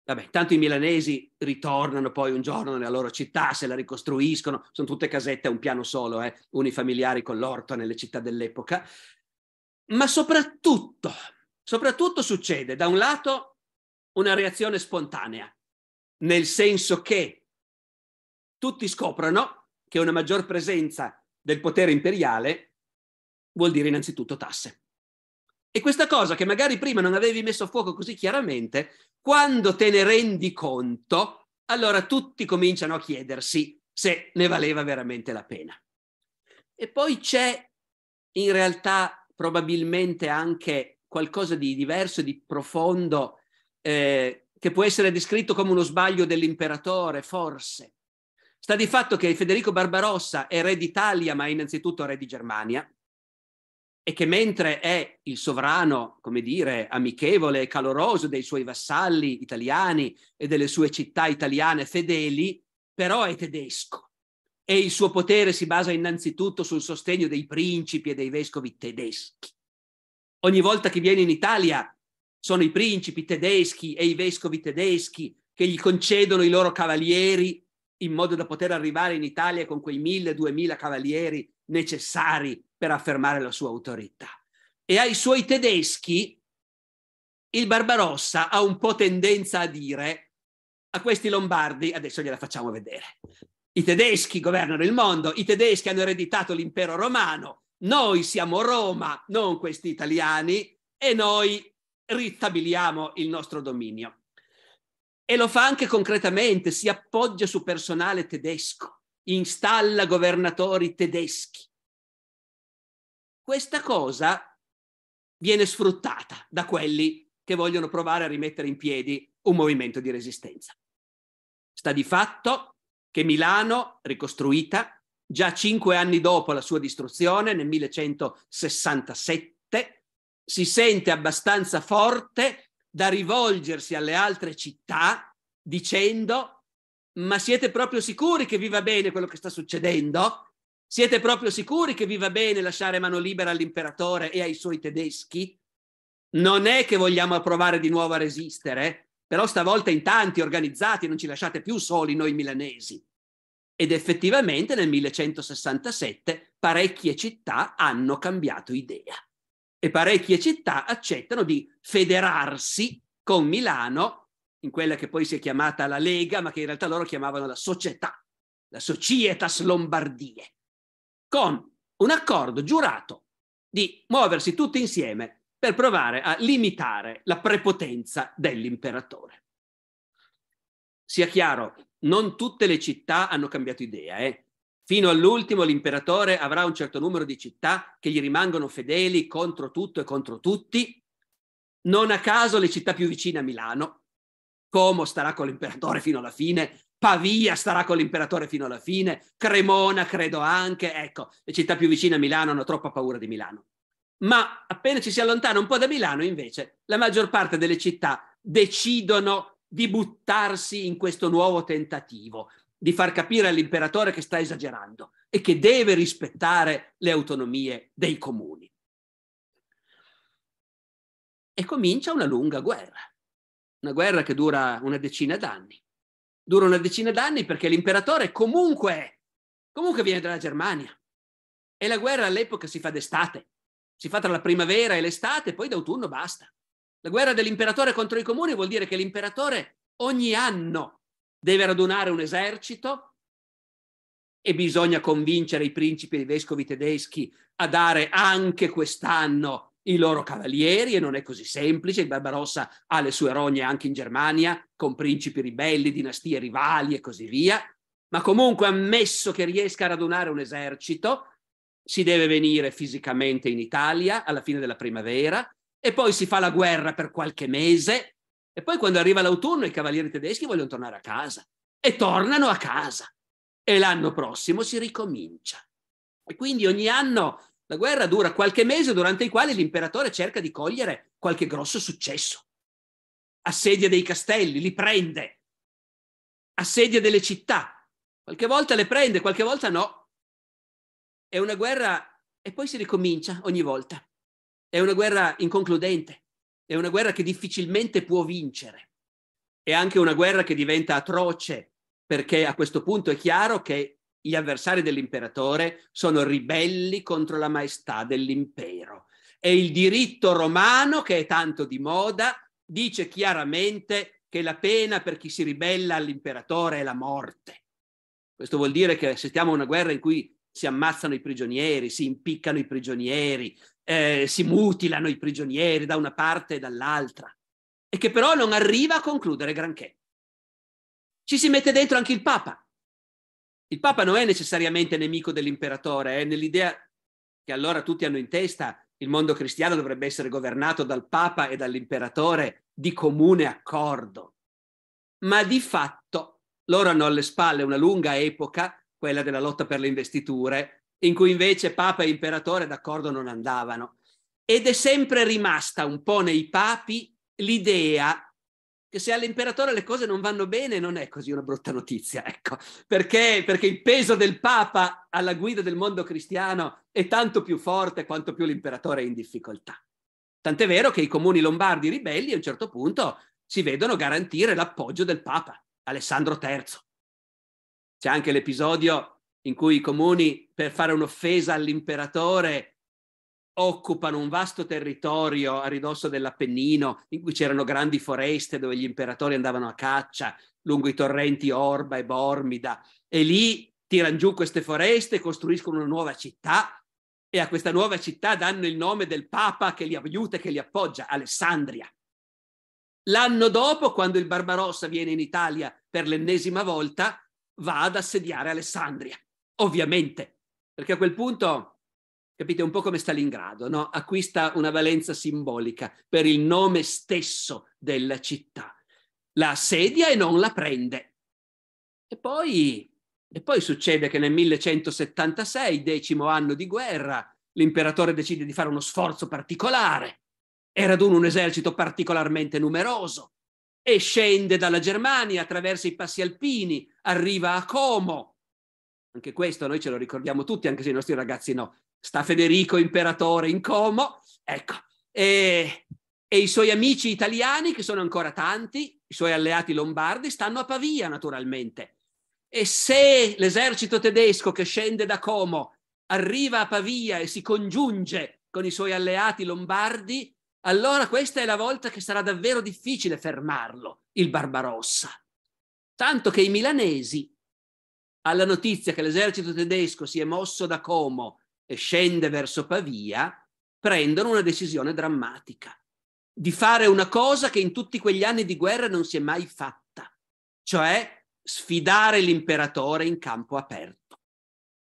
Vabbè, tanto i milanesi ritornano poi un giorno nella loro città, se la ricostruiscono, sono tutte casette a un piano solo, eh, unifamiliari con l'orto nelle città dell'epoca. Ma soprattutto, soprattutto succede da un lato una reazione spontanea, nel senso che tutti scoprono che una maggior presenza del potere imperiale vuol dire innanzitutto tasse. E questa cosa che magari prima non avevi messo a fuoco così chiaramente, quando te ne rendi conto, allora tutti cominciano a chiedersi se ne valeva veramente la pena. E poi c'è in realtà probabilmente anche qualcosa di diverso, di profondo, eh, che può essere descritto come uno sbaglio dell'imperatore, forse. Sta di fatto che Federico Barbarossa è re d'Italia, ma è innanzitutto re di Germania, e che mentre è il sovrano, come dire, amichevole e caloroso dei suoi vassalli italiani e delle sue città italiane fedeli, però è tedesco e il suo potere si basa innanzitutto sul sostegno dei principi e dei vescovi tedeschi. Ogni volta che viene in Italia sono i principi tedeschi e i vescovi tedeschi che gli concedono i loro cavalieri in modo da poter arrivare in Italia con quei mille, duemila cavalieri necessari per affermare la sua autorità. E ai suoi tedeschi il Barbarossa ha un po' tendenza a dire a questi lombardi, adesso gliela facciamo vedere. I tedeschi governano il mondo, i tedeschi hanno ereditato l'impero romano, noi siamo Roma, non questi italiani, e noi ristabiliamo il nostro dominio. E lo fa anche concretamente, si appoggia su personale tedesco, installa governatori tedeschi. Questa cosa viene sfruttata da quelli che vogliono provare a rimettere in piedi un movimento di resistenza. Sta di fatto che Milano, ricostruita, già cinque anni dopo la sua distruzione, nel 1167, si sente abbastanza forte da rivolgersi alle altre città dicendo ma siete proprio sicuri che vi va bene quello che sta succedendo? Siete proprio sicuri che vi va bene lasciare mano libera all'imperatore e ai suoi tedeschi? Non è che vogliamo provare di nuovo a resistere, però stavolta in tanti organizzati non ci lasciate più soli noi milanesi. Ed effettivamente nel 1167 parecchie città hanno cambiato idea e parecchie città accettano di federarsi con Milano in quella che poi si è chiamata la Lega, ma che in realtà loro chiamavano la società, la Societas Lombardie, con un accordo giurato di muoversi tutti insieme per provare a limitare la prepotenza dell'imperatore. Sia chiaro, non tutte le città hanno cambiato idea. Eh. Fino all'ultimo l'imperatore avrà un certo numero di città che gli rimangono fedeli contro tutto e contro tutti. Non a caso le città più vicine a Milano, Como starà con l'imperatore fino alla fine, Pavia starà con l'imperatore fino alla fine, Cremona credo anche, ecco, le città più vicine a Milano hanno troppa paura di Milano. Ma appena ci si allontana un po' da Milano, invece, la maggior parte delle città decidono di buttarsi in questo nuovo tentativo, di far capire all'imperatore che sta esagerando e che deve rispettare le autonomie dei comuni. E comincia una lunga guerra, una guerra che dura una decina d'anni. Dura una decina d'anni perché l'imperatore comunque, comunque viene dalla Germania. E la guerra all'epoca si fa d'estate, si fa tra la primavera e l'estate, poi d'autunno basta. La guerra dell'imperatore contro i comuni vuol dire che l'imperatore ogni anno deve radunare un esercito e bisogna convincere i principi e i vescovi tedeschi a dare anche quest'anno i loro cavalieri e non è così semplice. Il Barbarossa ha le sue rogne anche in Germania, con principi ribelli, dinastie rivali e così via. Ma comunque, ammesso che riesca a radunare un esercito, si deve venire fisicamente in Italia alla fine della primavera, e poi si fa la guerra per qualche mese e poi quando arriva l'autunno i cavalieri tedeschi vogliono tornare a casa e tornano a casa e l'anno prossimo si ricomincia. E quindi ogni anno la guerra dura qualche mese durante i quali l'imperatore cerca di cogliere qualche grosso successo. Assedia dei castelli, li prende, assedia delle città, qualche volta le prende, qualche volta no. È una guerra e poi si ricomincia ogni volta. È una guerra inconcludente, è una guerra che difficilmente può vincere. È anche una guerra che diventa atroce perché a questo punto è chiaro che gli avversari dell'imperatore sono ribelli contro la maestà dell'impero. E il diritto romano, che è tanto di moda, dice chiaramente che la pena per chi si ribella all'imperatore è la morte. Questo vuol dire che se stiamo in una guerra in cui si ammazzano i prigionieri, si impiccano i prigionieri, eh, si mutilano i prigionieri da una parte e dall'altra, e che però non arriva a concludere granché. Ci si mette dentro anche il Papa. Il Papa non è necessariamente nemico dell'imperatore, è nell'idea che allora tutti hanno in testa il mondo cristiano dovrebbe essere governato dal Papa e dall'imperatore di comune accordo. Ma di fatto loro hanno alle spalle una lunga epoca quella della lotta per le investiture, in cui invece Papa e Imperatore d'accordo non andavano. Ed è sempre rimasta un po' nei papi l'idea che se all'imperatore le cose non vanno bene non è così una brutta notizia, ecco, perché, perché il peso del Papa alla guida del mondo cristiano è tanto più forte quanto più l'imperatore è in difficoltà. Tant'è vero che i comuni lombardi ribelli a un certo punto si vedono garantire l'appoggio del Papa, Alessandro III. C'è anche l'episodio in cui i comuni, per fare un'offesa all'imperatore, occupano un vasto territorio a ridosso dell'Appennino, in cui c'erano grandi foreste dove gli imperatori andavano a caccia, lungo i torrenti Orba e Bormida, e lì tirano giù queste foreste, costruiscono una nuova città e a questa nuova città danno il nome del Papa che li aiuta e che li appoggia, Alessandria. L'anno dopo, quando il Barbarossa viene in Italia per l'ennesima volta, va ad assediare Alessandria, ovviamente, perché a quel punto, capite, un po' come Stalingrado, no? acquista una valenza simbolica per il nome stesso della città. La assedia e non la prende. E poi, e poi succede che nel 1176, decimo anno di guerra, l'imperatore decide di fare uno sforzo particolare e raduna un esercito particolarmente numeroso e scende dalla Germania, attraverso i passi alpini, arriva a Como. Anche questo noi ce lo ricordiamo tutti, anche se i nostri ragazzi no. Sta Federico imperatore in Como, ecco, e, e i suoi amici italiani, che sono ancora tanti, i suoi alleati lombardi, stanno a Pavia naturalmente. E se l'esercito tedesco che scende da Como arriva a Pavia e si congiunge con i suoi alleati lombardi, allora questa è la volta che sarà davvero difficile fermarlo, il Barbarossa. Tanto che i milanesi, alla notizia che l'esercito tedesco si è mosso da Como e scende verso Pavia, prendono una decisione drammatica, di fare una cosa che in tutti quegli anni di guerra non si è mai fatta, cioè sfidare l'imperatore in campo aperto.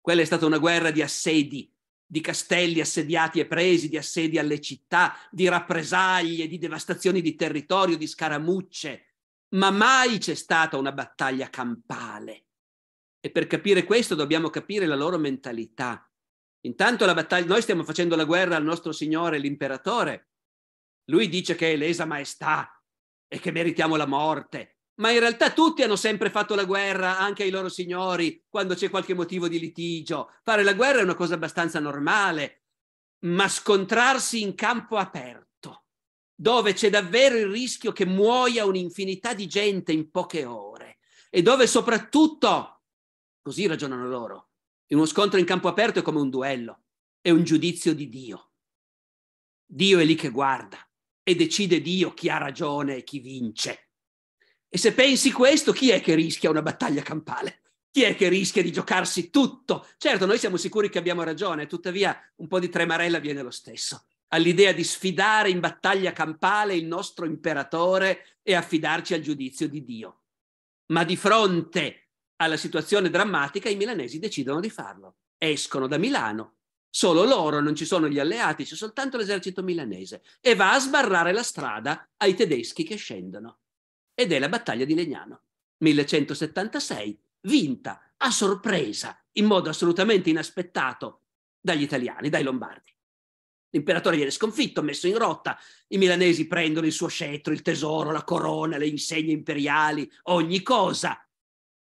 Quella è stata una guerra di assedi di castelli assediati e presi, di assedi alle città, di rappresaglie, di devastazioni di territorio, di scaramucce, ma mai c'è stata una battaglia campale. E per capire questo dobbiamo capire la loro mentalità. Intanto la battaglia, noi stiamo facendo la guerra al nostro Signore, l'imperatore. Lui dice che è lesa maestà e che meritiamo la morte ma in realtà tutti hanno sempre fatto la guerra anche ai loro signori quando c'è qualche motivo di litigio. Fare la guerra è una cosa abbastanza normale, ma scontrarsi in campo aperto, dove c'è davvero il rischio che muoia un'infinità di gente in poche ore e dove soprattutto, così ragionano loro, in uno scontro in campo aperto è come un duello, è un giudizio di Dio. Dio è lì che guarda e decide Dio chi ha ragione e chi vince e se pensi questo, chi è che rischia una battaglia campale? Chi è che rischia di giocarsi tutto? Certo, noi siamo sicuri che abbiamo ragione, tuttavia un po' di tremarella viene lo stesso all'idea di sfidare in battaglia campale il nostro imperatore e affidarci al giudizio di Dio. Ma di fronte alla situazione drammatica i milanesi decidono di farlo. Escono da Milano, solo loro, non ci sono gli alleati, c'è soltanto l'esercito milanese e va a sbarrare la strada ai tedeschi che scendono ed è la battaglia di Legnano, 1176, vinta a sorpresa, in modo assolutamente inaspettato, dagli italiani, dai lombardi. L'imperatore viene sconfitto, messo in rotta, i milanesi prendono il suo scettro, il tesoro, la corona, le insegne imperiali, ogni cosa.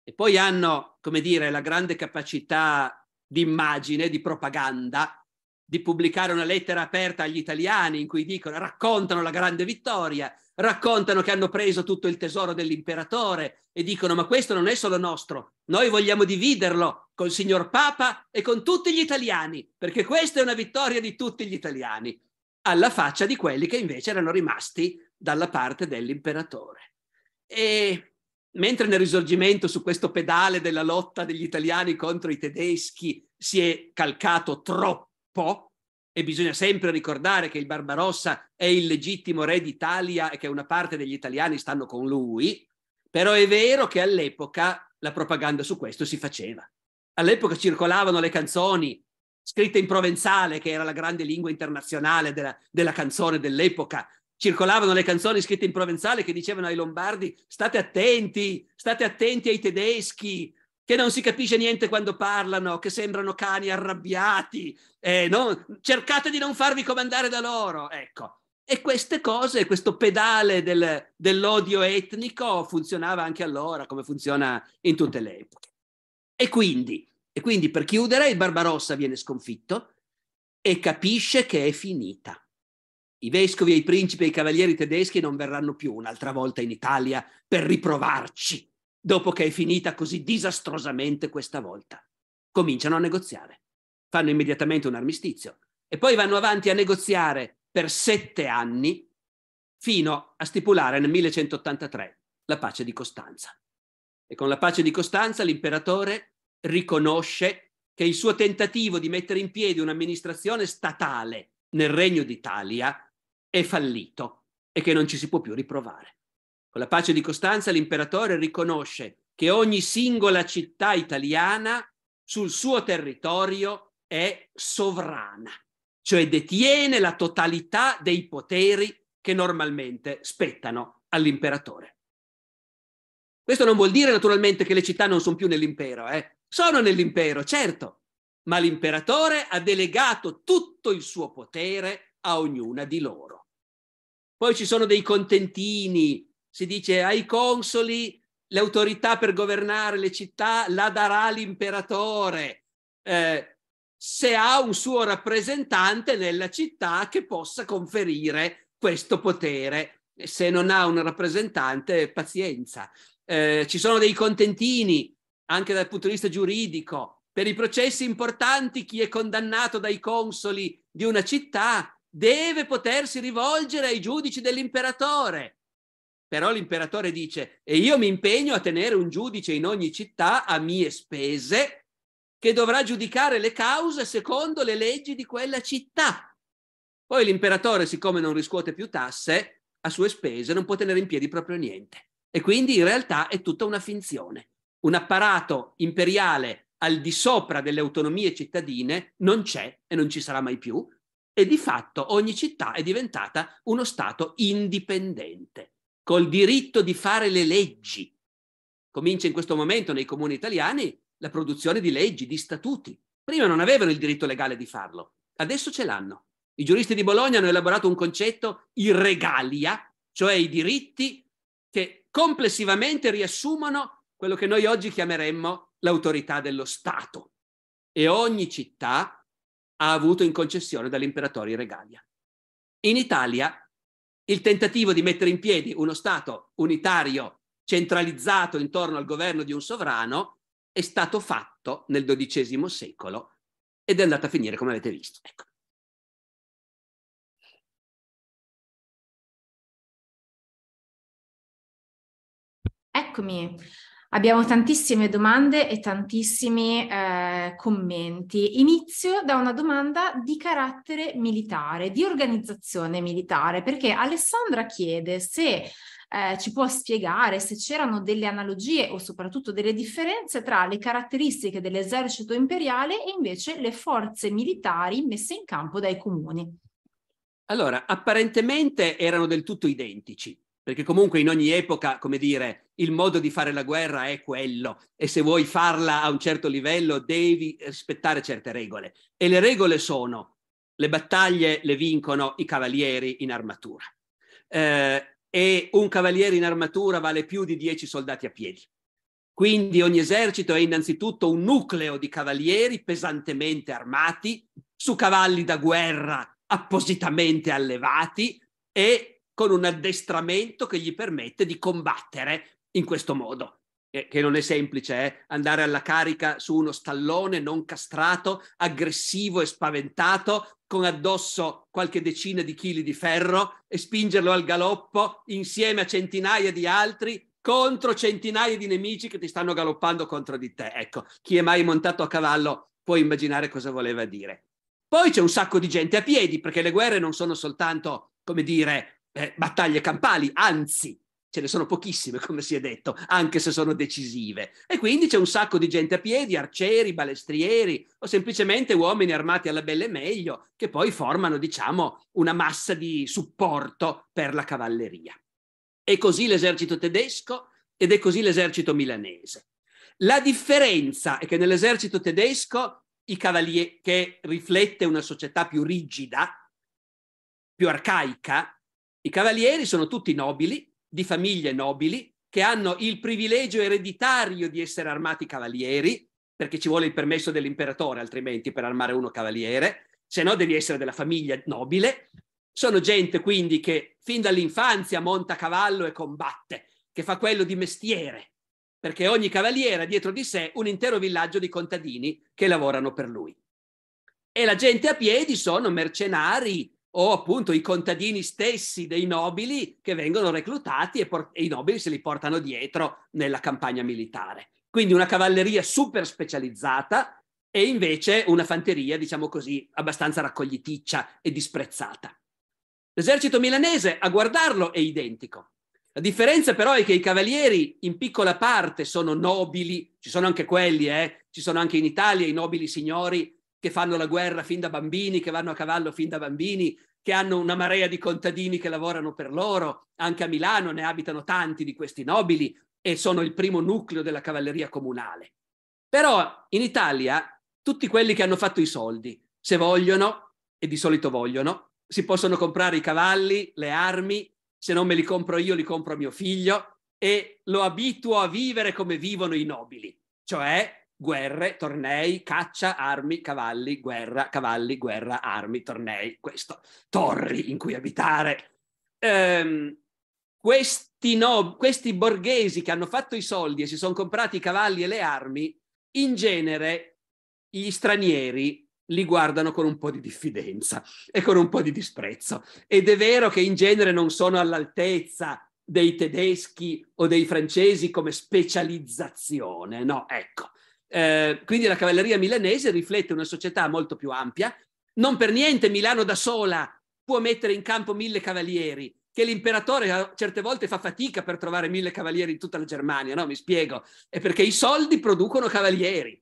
E poi hanno, come dire, la grande capacità di immagine, di propaganda, di pubblicare una lettera aperta agli italiani in cui dicono, raccontano la grande vittoria, raccontano che hanno preso tutto il tesoro dell'imperatore e dicono ma questo non è solo nostro, noi vogliamo dividerlo col signor Papa e con tutti gli italiani, perché questa è una vittoria di tutti gli italiani, alla faccia di quelli che invece erano rimasti dalla parte dell'imperatore. E mentre nel risorgimento su questo pedale della lotta degli italiani contro i tedeschi si è calcato troppo, può, e bisogna sempre ricordare che il Barbarossa è il legittimo re d'Italia e che una parte degli italiani stanno con lui, però è vero che all'epoca la propaganda su questo si faceva. All'epoca circolavano le canzoni scritte in provenzale, che era la grande lingua internazionale della, della canzone dell'epoca. Circolavano le canzoni scritte in provenzale che dicevano ai lombardi state attenti, state attenti ai tedeschi, che non si capisce niente quando parlano, che sembrano cani arrabbiati, eh, no? cercate di non farvi comandare da loro, ecco. E queste cose, questo pedale del, dell'odio etnico funzionava anche allora, come funziona in tutte le epoche. E quindi, e quindi per chiudere, il Barbarossa viene sconfitto e capisce che è finita. I vescovi, i principi e i cavalieri tedeschi non verranno più un'altra volta in Italia per riprovarci dopo che è finita così disastrosamente questa volta. Cominciano a negoziare, fanno immediatamente un armistizio e poi vanno avanti a negoziare per sette anni fino a stipulare nel 1183 la pace di Costanza. E con la pace di Costanza l'imperatore riconosce che il suo tentativo di mettere in piedi un'amministrazione statale nel Regno d'Italia è fallito e che non ci si può più riprovare. Con la pace di Costanza l'imperatore riconosce che ogni singola città italiana sul suo territorio è sovrana, cioè detiene la totalità dei poteri che normalmente spettano all'imperatore. Questo non vuol dire naturalmente che le città non sono più nell'impero, eh? sono nell'impero, certo, ma l'imperatore ha delegato tutto il suo potere a ognuna di loro. Poi ci sono dei contentini, si dice ai consoli l'autorità per governare le città la darà l'imperatore, eh, se ha un suo rappresentante nella città che possa conferire questo potere. Se non ha un rappresentante, pazienza. Eh, ci sono dei contentini anche dal punto di vista giuridico. Per i processi importanti, chi è condannato dai consoli di una città deve potersi rivolgere ai giudici dell'imperatore però l'imperatore dice, e io mi impegno a tenere un giudice in ogni città a mie spese, che dovrà giudicare le cause secondo le leggi di quella città. Poi l'imperatore, siccome non riscuote più tasse, a sue spese non può tenere in piedi proprio niente. E quindi in realtà è tutta una finzione. Un apparato imperiale al di sopra delle autonomie cittadine non c'è e non ci sarà mai più, e di fatto ogni città è diventata uno Stato indipendente col diritto di fare le leggi. Comincia in questo momento nei comuni italiani la produzione di leggi, di statuti. Prima non avevano il diritto legale di farlo, adesso ce l'hanno. I giuristi di Bologna hanno elaborato un concetto, i regalia, cioè i diritti che complessivamente riassumono quello che noi oggi chiameremmo l'autorità dello Stato. E ogni città ha avuto in concessione dall'imperatore i regalia. In Italia il tentativo di mettere in piedi uno Stato unitario centralizzato intorno al governo di un sovrano è stato fatto nel XII secolo ed è andato a finire come avete visto. Ecco. Eccomi. Abbiamo tantissime domande e tantissimi eh, commenti. Inizio da una domanda di carattere militare, di organizzazione militare, perché Alessandra chiede se eh, ci può spiegare se c'erano delle analogie o soprattutto delle differenze tra le caratteristiche dell'esercito imperiale e invece le forze militari messe in campo dai comuni. Allora, apparentemente erano del tutto identici perché comunque in ogni epoca, come dire, il modo di fare la guerra è quello e se vuoi farla a un certo livello devi rispettare certe regole. E le regole sono, le battaglie le vincono i cavalieri in armatura eh, e un cavaliere in armatura vale più di dieci soldati a piedi. Quindi ogni esercito è innanzitutto un nucleo di cavalieri pesantemente armati, su cavalli da guerra appositamente allevati e con un addestramento che gli permette di combattere in questo modo, eh, che non è semplice, eh? andare alla carica su uno stallone non castrato, aggressivo e spaventato, con addosso qualche decina di chili di ferro e spingerlo al galoppo insieme a centinaia di altri contro centinaia di nemici che ti stanno galoppando contro di te. Ecco, chi è mai montato a cavallo può immaginare cosa voleva dire. Poi c'è un sacco di gente a piedi, perché le guerre non sono soltanto, come dire, eh, battaglie campali, anzi ce ne sono pochissime, (laughs) come si è detto, anche se sono decisive. E quindi c'è un sacco di gente a piedi, arcieri, balestrieri o semplicemente uomini armati alla belle meglio, che poi formano, diciamo, una massa di supporto per la cavalleria. E così l'esercito tedesco ed è così l'esercito milanese. La differenza è che nell'esercito tedesco i cavalieri, che riflette una società più rigida, più arcaica, i cavalieri sono tutti nobili, di famiglie nobili, che hanno il privilegio ereditario di essere armati cavalieri, perché ci vuole il permesso dell'imperatore altrimenti per armare uno cavaliere, se no devi essere della famiglia nobile. Sono gente quindi che fin dall'infanzia monta a cavallo e combatte, che fa quello di mestiere, perché ogni cavaliere ha dietro di sé un intero villaggio di contadini che lavorano per lui. E la gente a piedi sono mercenari, o appunto i contadini stessi dei nobili che vengono reclutati e, por- e i nobili se li portano dietro nella campagna militare. Quindi una cavalleria super specializzata e invece una fanteria, diciamo così, abbastanza raccogliticcia e disprezzata. L'esercito milanese, a guardarlo, è identico. La differenza però è che i cavalieri in piccola parte sono nobili, ci sono anche quelli, eh? ci sono anche in Italia i nobili signori che fanno la guerra fin da bambini, che vanno a cavallo fin da bambini, che hanno una marea di contadini che lavorano per loro, anche a Milano ne abitano tanti di questi nobili e sono il primo nucleo della cavalleria comunale. Però in Italia tutti quelli che hanno fatto i soldi, se vogliono, e di solito vogliono, si possono comprare i cavalli, le armi, se non me li compro io li compro mio figlio e lo abituo a vivere come vivono i nobili, cioè guerre, tornei, caccia, armi, cavalli, guerra, cavalli, guerra, armi, tornei, questo, torri in cui abitare. Ehm, questi, no, questi borghesi che hanno fatto i soldi e si sono comprati i cavalli e le armi, in genere gli stranieri li guardano con un po' di diffidenza e con un po' di disprezzo. Ed è vero che in genere non sono all'altezza dei tedeschi o dei francesi come specializzazione, no, ecco. Eh, quindi la cavalleria milanese riflette una società molto più ampia. Non per niente Milano da sola può mettere in campo mille cavalieri, che l'imperatore eh, certe volte fa fatica per trovare mille cavalieri in tutta la Germania, no? Mi spiego. È perché i soldi producono cavalieri.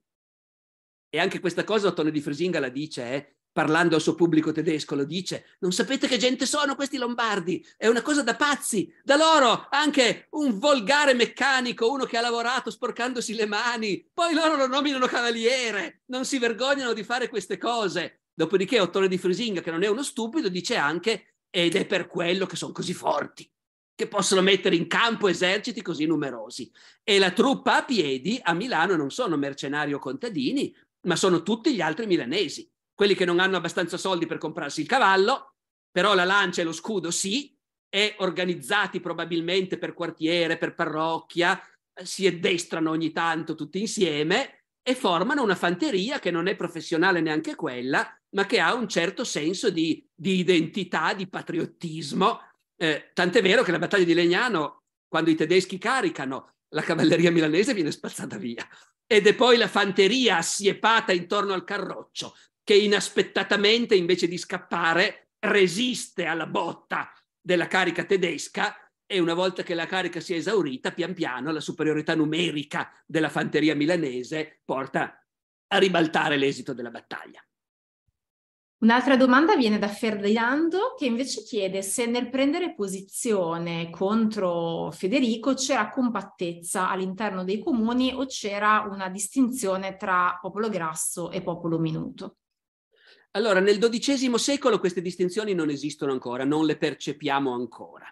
E anche questa cosa Ottone di Frisinga la dice, eh? parlando al suo pubblico tedesco, lo dice, non sapete che gente sono questi lombardi, è una cosa da pazzi, da loro anche un volgare meccanico, uno che ha lavorato sporcandosi le mani, poi loro lo nominano cavaliere, non si vergognano di fare queste cose. Dopodiché Ottone di Frisinga, che non è uno stupido, dice anche, ed è per quello che sono così forti, che possono mettere in campo eserciti così numerosi. E la truppa a piedi a Milano non sono mercenari o contadini, ma sono tutti gli altri milanesi quelli che non hanno abbastanza soldi per comprarsi il cavallo, però la lancia e lo scudo sì, e organizzati probabilmente per quartiere, per parrocchia, eh, si addestrano ogni tanto tutti insieme e formano una fanteria che non è professionale neanche quella, ma che ha un certo senso di, di identità, di patriottismo. Eh, tant'è vero che la battaglia di Legnano, quando i tedeschi caricano, la cavalleria milanese viene spazzata via ed è poi la fanteria assiepata intorno al carroccio che inaspettatamente, invece di scappare, resiste alla botta della carica tedesca e una volta che la carica si è esaurita, pian piano la superiorità numerica della fanteria milanese porta a ribaltare l'esito della battaglia. Un'altra domanda viene da Ferdinando che invece chiede se nel prendere posizione contro Federico c'era compattezza all'interno dei comuni o c'era una distinzione tra popolo grasso e popolo minuto. Allora, nel XII secolo queste distinzioni non esistono ancora, non le percepiamo ancora.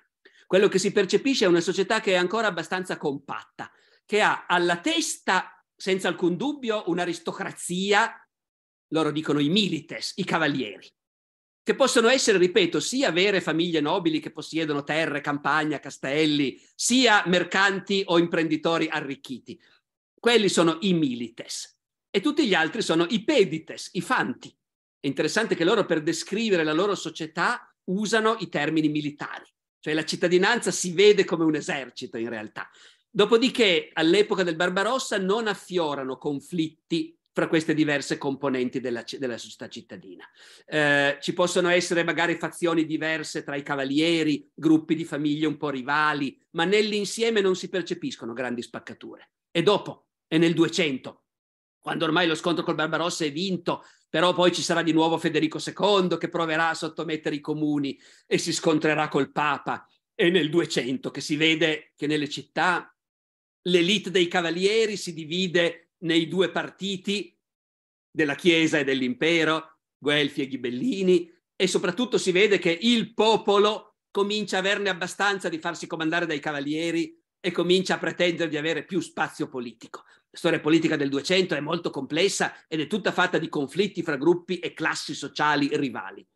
Quello che si percepisce è una società che è ancora abbastanza compatta, che ha alla testa, senza alcun dubbio, un'aristocrazia, loro dicono i milites, i cavalieri, che possono essere, ripeto, sia vere famiglie nobili che possiedono terre, campagna, castelli, sia mercanti o imprenditori arricchiti. Quelli sono i milites e tutti gli altri sono i pedites, i fanti è interessante che loro per descrivere la loro società usano i termini militari, cioè la cittadinanza si vede come un esercito in realtà. Dopodiché all'epoca del Barbarossa non affiorano conflitti fra queste diverse componenti della, della società cittadina. Eh, ci possono essere magari fazioni diverse tra i cavalieri, gruppi di famiglie un po' rivali, ma nell'insieme non si percepiscono grandi spaccature. E dopo, è nel 200, quando ormai lo scontro col Barbarossa è vinto, però poi ci sarà di nuovo Federico II che proverà a sottomettere i comuni e si scontrerà col Papa. E nel 200 che si vede che nelle città l'elite dei cavalieri si divide nei due partiti della Chiesa e dell'impero, Guelfi e Ghibellini, e soprattutto si vede che il popolo comincia a averne abbastanza di farsi comandare dai cavalieri e comincia a pretendere di avere più spazio politico storia politica del 200 è molto complessa ed è tutta fatta di conflitti fra gruppi e classi sociali rivali.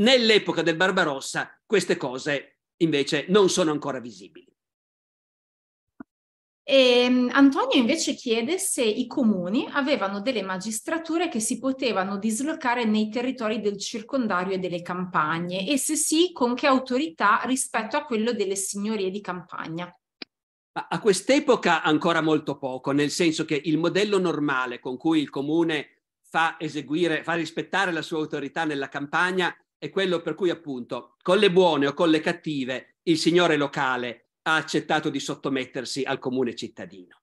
Nell'epoca del Barbarossa queste cose invece non sono ancora visibili. E ehm, Antonio invece chiede se i comuni avevano delle magistrature che si potevano dislocare nei territori del circondario e delle campagne e se sì con che autorità rispetto a quello delle signorie di campagna. Ma a quest'epoca ancora molto poco, nel senso che il modello normale con cui il comune fa eseguire, fa rispettare la sua autorità nella campagna è quello per cui appunto con le buone o con le cattive il signore locale ha accettato di sottomettersi al comune cittadino.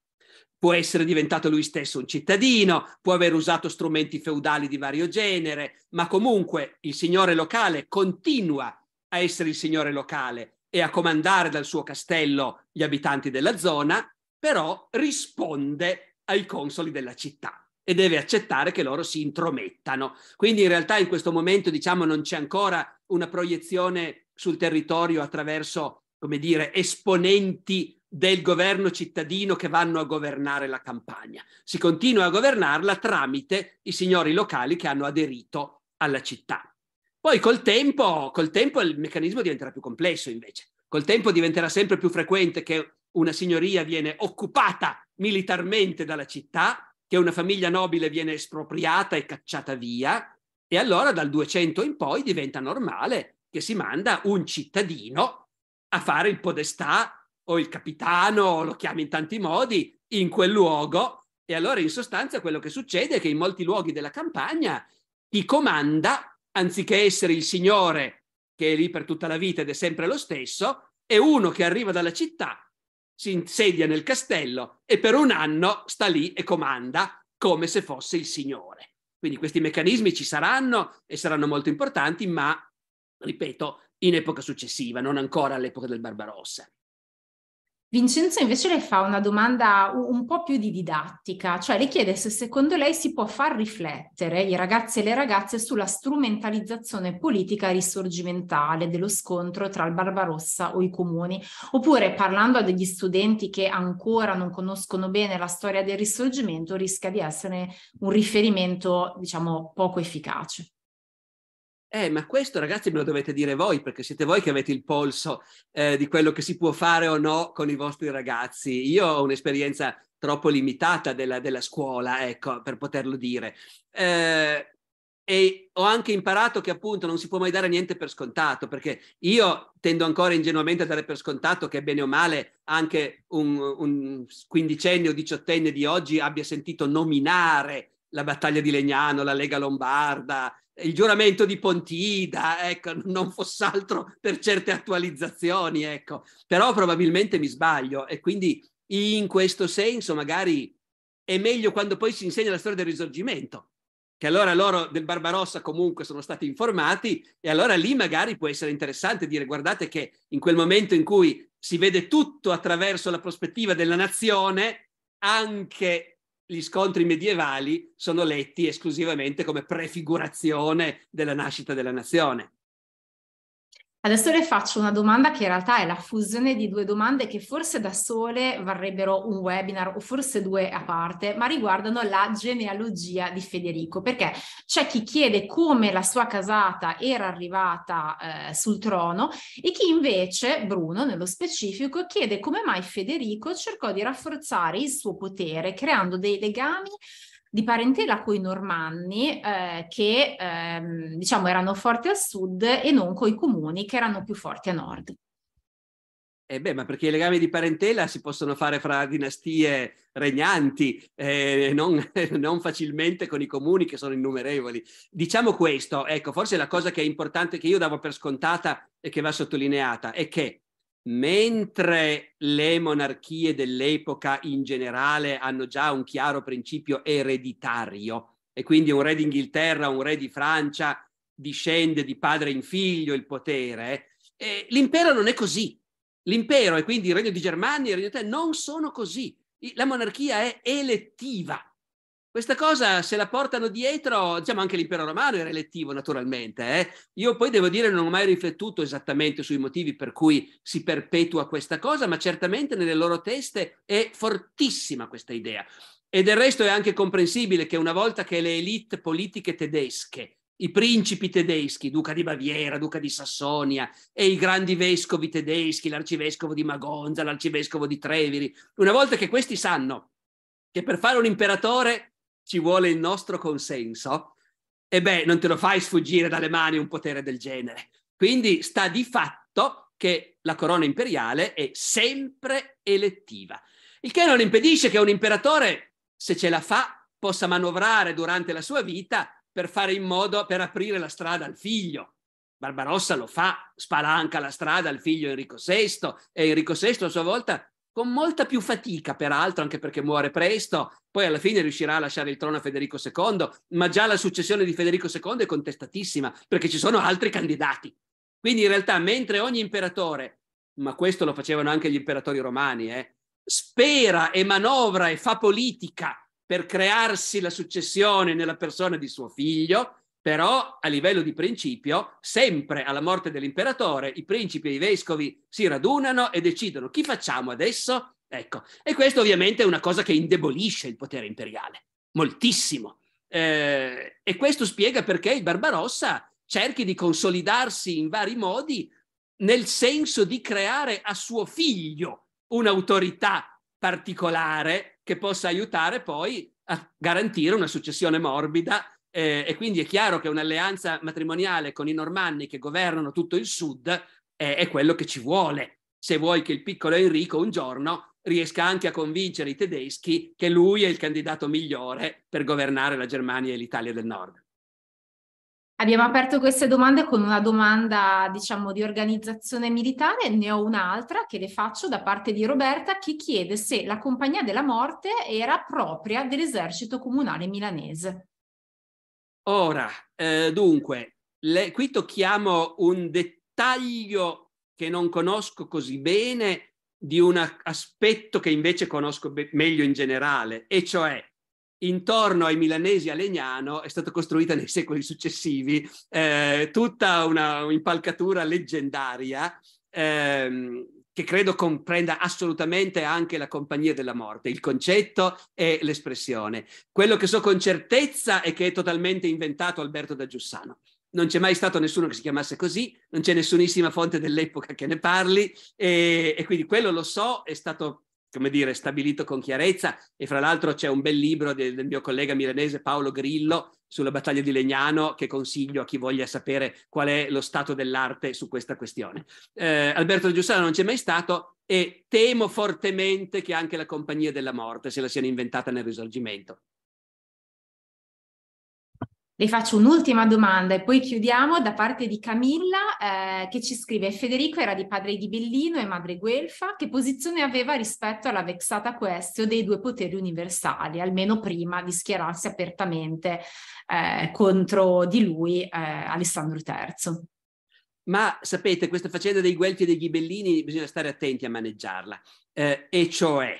Può essere diventato lui stesso un cittadino, può aver usato strumenti feudali di vario genere, ma comunque il signore locale continua a essere il signore locale e a comandare dal suo castello gli abitanti della zona, però risponde ai consoli della città e deve accettare che loro si intromettano. Quindi in realtà in questo momento diciamo non c'è ancora una proiezione sul territorio attraverso, come dire, esponenti del governo cittadino che vanno a governare la campagna. Si continua a governarla tramite i signori locali che hanno aderito alla città. Poi col tempo, col tempo il meccanismo diventerà più complesso invece. Col tempo diventerà sempre più frequente che una signoria viene occupata militarmente dalla città, che una famiglia nobile viene espropriata e cacciata via, e allora dal 200 in poi diventa normale che si manda un cittadino a fare il podestà o il capitano, o lo chiami in tanti modi, in quel luogo. E allora in sostanza quello che succede è che in molti luoghi della campagna chi comanda anziché essere il signore che è lì per tutta la vita ed è sempre lo stesso, è uno che arriva dalla città, si insedia nel castello e per un anno sta lì e comanda come se fosse il signore. Quindi questi meccanismi ci saranno e saranno molto importanti, ma, ripeto, in epoca successiva, non ancora all'epoca del Barbarossa. Vincenzo invece le fa una domanda un po' più di didattica, cioè le chiede se secondo lei si può far riflettere i ragazzi e le ragazze sulla strumentalizzazione politica risorgimentale dello scontro tra il Barbarossa o i comuni, oppure parlando a degli studenti che ancora non conoscono bene la storia del risorgimento rischia di essere un riferimento diciamo poco efficace. Eh, ma questo ragazzi me lo dovete dire voi perché siete voi che avete il polso eh, di quello che si può fare o no con i vostri ragazzi. Io ho un'esperienza troppo limitata della, della scuola, ecco, per poterlo dire. Eh, e ho anche imparato che appunto non si può mai dare niente per scontato, perché io tendo ancora ingenuamente a dare per scontato che bene o male anche un quindicenne o diciottenne di oggi abbia sentito nominare la battaglia di Legnano, la Lega Lombarda, il giuramento di Pontida, ecco, non fosse altro per certe attualizzazioni, ecco. Però probabilmente mi sbaglio e quindi in questo senso magari è meglio quando poi si insegna la storia del risorgimento, che allora loro del Barbarossa comunque sono stati informati e allora lì magari può essere interessante dire guardate che in quel momento in cui si vede tutto attraverso la prospettiva della nazione, anche gli scontri medievali sono letti esclusivamente come prefigurazione della nascita della nazione. Adesso le faccio una domanda che in realtà è la fusione di due domande che forse da sole varrebbero un webinar o forse due a parte, ma riguardano la genealogia di Federico, perché c'è chi chiede come la sua casata era arrivata eh, sul trono e chi invece, Bruno nello specifico, chiede come mai Federico cercò di rafforzare il suo potere creando dei legami di parentela coi normanni eh, che ehm, diciamo erano forti a sud e non coi comuni che erano più forti a nord. Eh beh, ma perché i legami di parentela si possono fare fra dinastie regnanti, eh, non, (laughs) non, facilmente con i comuni che sono innumerevoli. Diciamo questo, ecco, forse la cosa che è importante, che io davo per scontata e che va sottolineata, è che mentre le monarchie dell'epoca in generale hanno già un chiaro principio ereditario e quindi un re d'Inghilterra, un re di Francia discende di padre in figlio il potere, eh, l'impero non è così. L'impero e quindi il regno di Germania e il regno di Italia non sono così. La monarchia è elettiva questa cosa se la portano dietro, diciamo anche l'impero romano era elettivo naturalmente. Eh? Io poi devo dire non ho mai riflettuto esattamente sui motivi per cui si perpetua questa cosa, ma certamente nelle loro teste è fortissima questa idea. E del resto è anche comprensibile che una volta che le elite politiche tedesche, i principi tedeschi, duca di Baviera, duca di Sassonia e i grandi vescovi tedeschi, l'arcivescovo di Magonza, l'arcivescovo di Treviri, una volta che questi sanno che per fare un imperatore ci vuole il nostro consenso, e beh, non te lo fai sfuggire dalle mani un potere del genere. Quindi sta di fatto che la corona imperiale è sempre elettiva, il che non impedisce che un imperatore, se ce la fa, possa manovrare durante la sua vita per fare in modo per aprire la strada al figlio. Barbarossa lo fa, spalanca la strada al figlio Enrico VI e Enrico VI a sua volta con molta più fatica, peraltro, anche perché muore presto, poi alla fine riuscirà a lasciare il trono a Federico II, ma già la successione di Federico II è contestatissima, perché ci sono altri candidati. Quindi in realtà, mentre ogni imperatore, ma questo lo facevano anche gli imperatori romani, eh, spera e manovra e fa politica per crearsi la successione nella persona di suo figlio, però a livello di principio, sempre alla morte dell'imperatore, i principi e i vescovi si radunano e decidono chi facciamo adesso? Ecco, e questo ovviamente è una cosa che indebolisce il potere imperiale, moltissimo. Eh, e questo spiega perché il Barbarossa cerchi di consolidarsi in vari modi nel senso di creare a suo figlio un'autorità particolare che possa aiutare poi a garantire una successione morbida eh, e quindi è chiaro che un'alleanza matrimoniale con i normanni che governano tutto il sud eh, è quello che ci vuole, se vuoi che il piccolo Enrico un giorno riesca anche a convincere i tedeschi che lui è il candidato migliore per governare la Germania e l'Italia del Nord. Abbiamo aperto queste domande con una domanda, diciamo, di organizzazione militare, ne ho un'altra che le faccio da parte di Roberta che chiede se la Compagnia della Morte era propria dell'esercito comunale milanese. Ora, eh, dunque, le, qui tocchiamo un dettaglio che non conosco così bene di un aspetto che invece conosco be- meglio in generale, e cioè intorno ai milanesi a Legnano è stata costruita nei secoli successivi eh, tutta una impalcatura leggendaria ehm, che credo comprenda assolutamente anche la compagnia della morte, il concetto e l'espressione. Quello che so con certezza è che è totalmente inventato Alberto da Giussano. Non c'è mai stato nessuno che si chiamasse così, non c'è nessunissima fonte dell'epoca che ne parli e, e quindi quello lo so, è stato come dire, stabilito con chiarezza e fra l'altro c'è un bel libro del, del, mio collega milanese Paolo Grillo sulla battaglia di Legnano che consiglio a chi voglia sapere qual è lo stato dell'arte su questa questione. Eh, Alberto Giussano non c'è mai stato e temo fortemente che anche la compagnia della morte se la siano inventata nel risorgimento. Le faccio un'ultima domanda e poi chiudiamo da parte di Camilla eh, che ci scrive Federico era di padre ghibellino e madre guelfa, che posizione aveva rispetto alla vexata questio dei due poteri universali, almeno prima di schierarsi apertamente eh, contro di lui eh, Alessandro III? Ma sapete, questa faccenda dei guelfi e dei ghibellini bisogna stare attenti a maneggiarla, eh, e cioè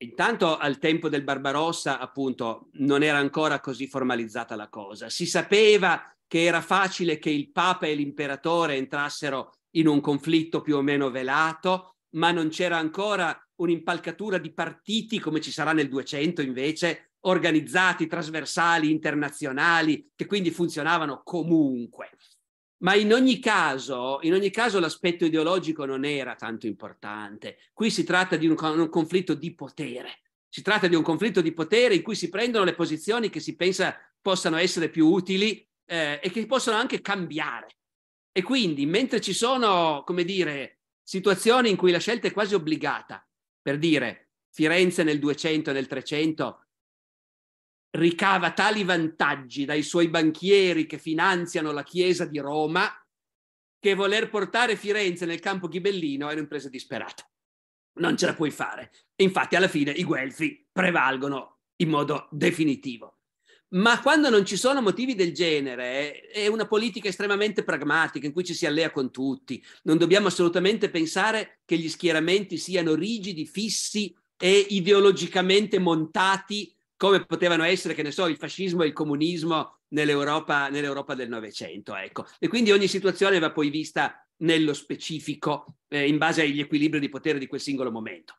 Intanto al tempo del Barbarossa, appunto, non era ancora così formalizzata la cosa. Si sapeva che era facile che il Papa e l'imperatore entrassero in un conflitto più o meno velato, ma non c'era ancora un'impalcatura di partiti come ci sarà nel 200 invece, organizzati, trasversali, internazionali, che quindi funzionavano comunque. Ma in ogni, caso, in ogni caso l'aspetto ideologico non era tanto importante. Qui si tratta di un, un conflitto di potere. Si tratta di un conflitto di potere in cui si prendono le posizioni che si pensa possano essere più utili eh, e che possono anche cambiare. E quindi, mentre ci sono, come dire, situazioni in cui la scelta è quasi obbligata, per dire Firenze nel 200 e nel 300 ricava tali vantaggi dai suoi banchieri che finanziano la Chiesa di Roma che voler portare Firenze nel campo ghibellino è un'impresa disperata. Non ce la puoi fare. Infatti alla fine i guelfi prevalgono in modo definitivo. Ma quando non ci sono motivi del genere, è una politica estremamente pragmatica in cui ci si allea con tutti. Non dobbiamo assolutamente pensare che gli schieramenti siano rigidi, fissi e ideologicamente montati come potevano essere, che ne so, il fascismo e il comunismo nell'Europa, nell'Europa del Novecento. Ecco. E quindi ogni situazione va poi vista nello specifico, eh, in base agli equilibri di potere di quel singolo momento.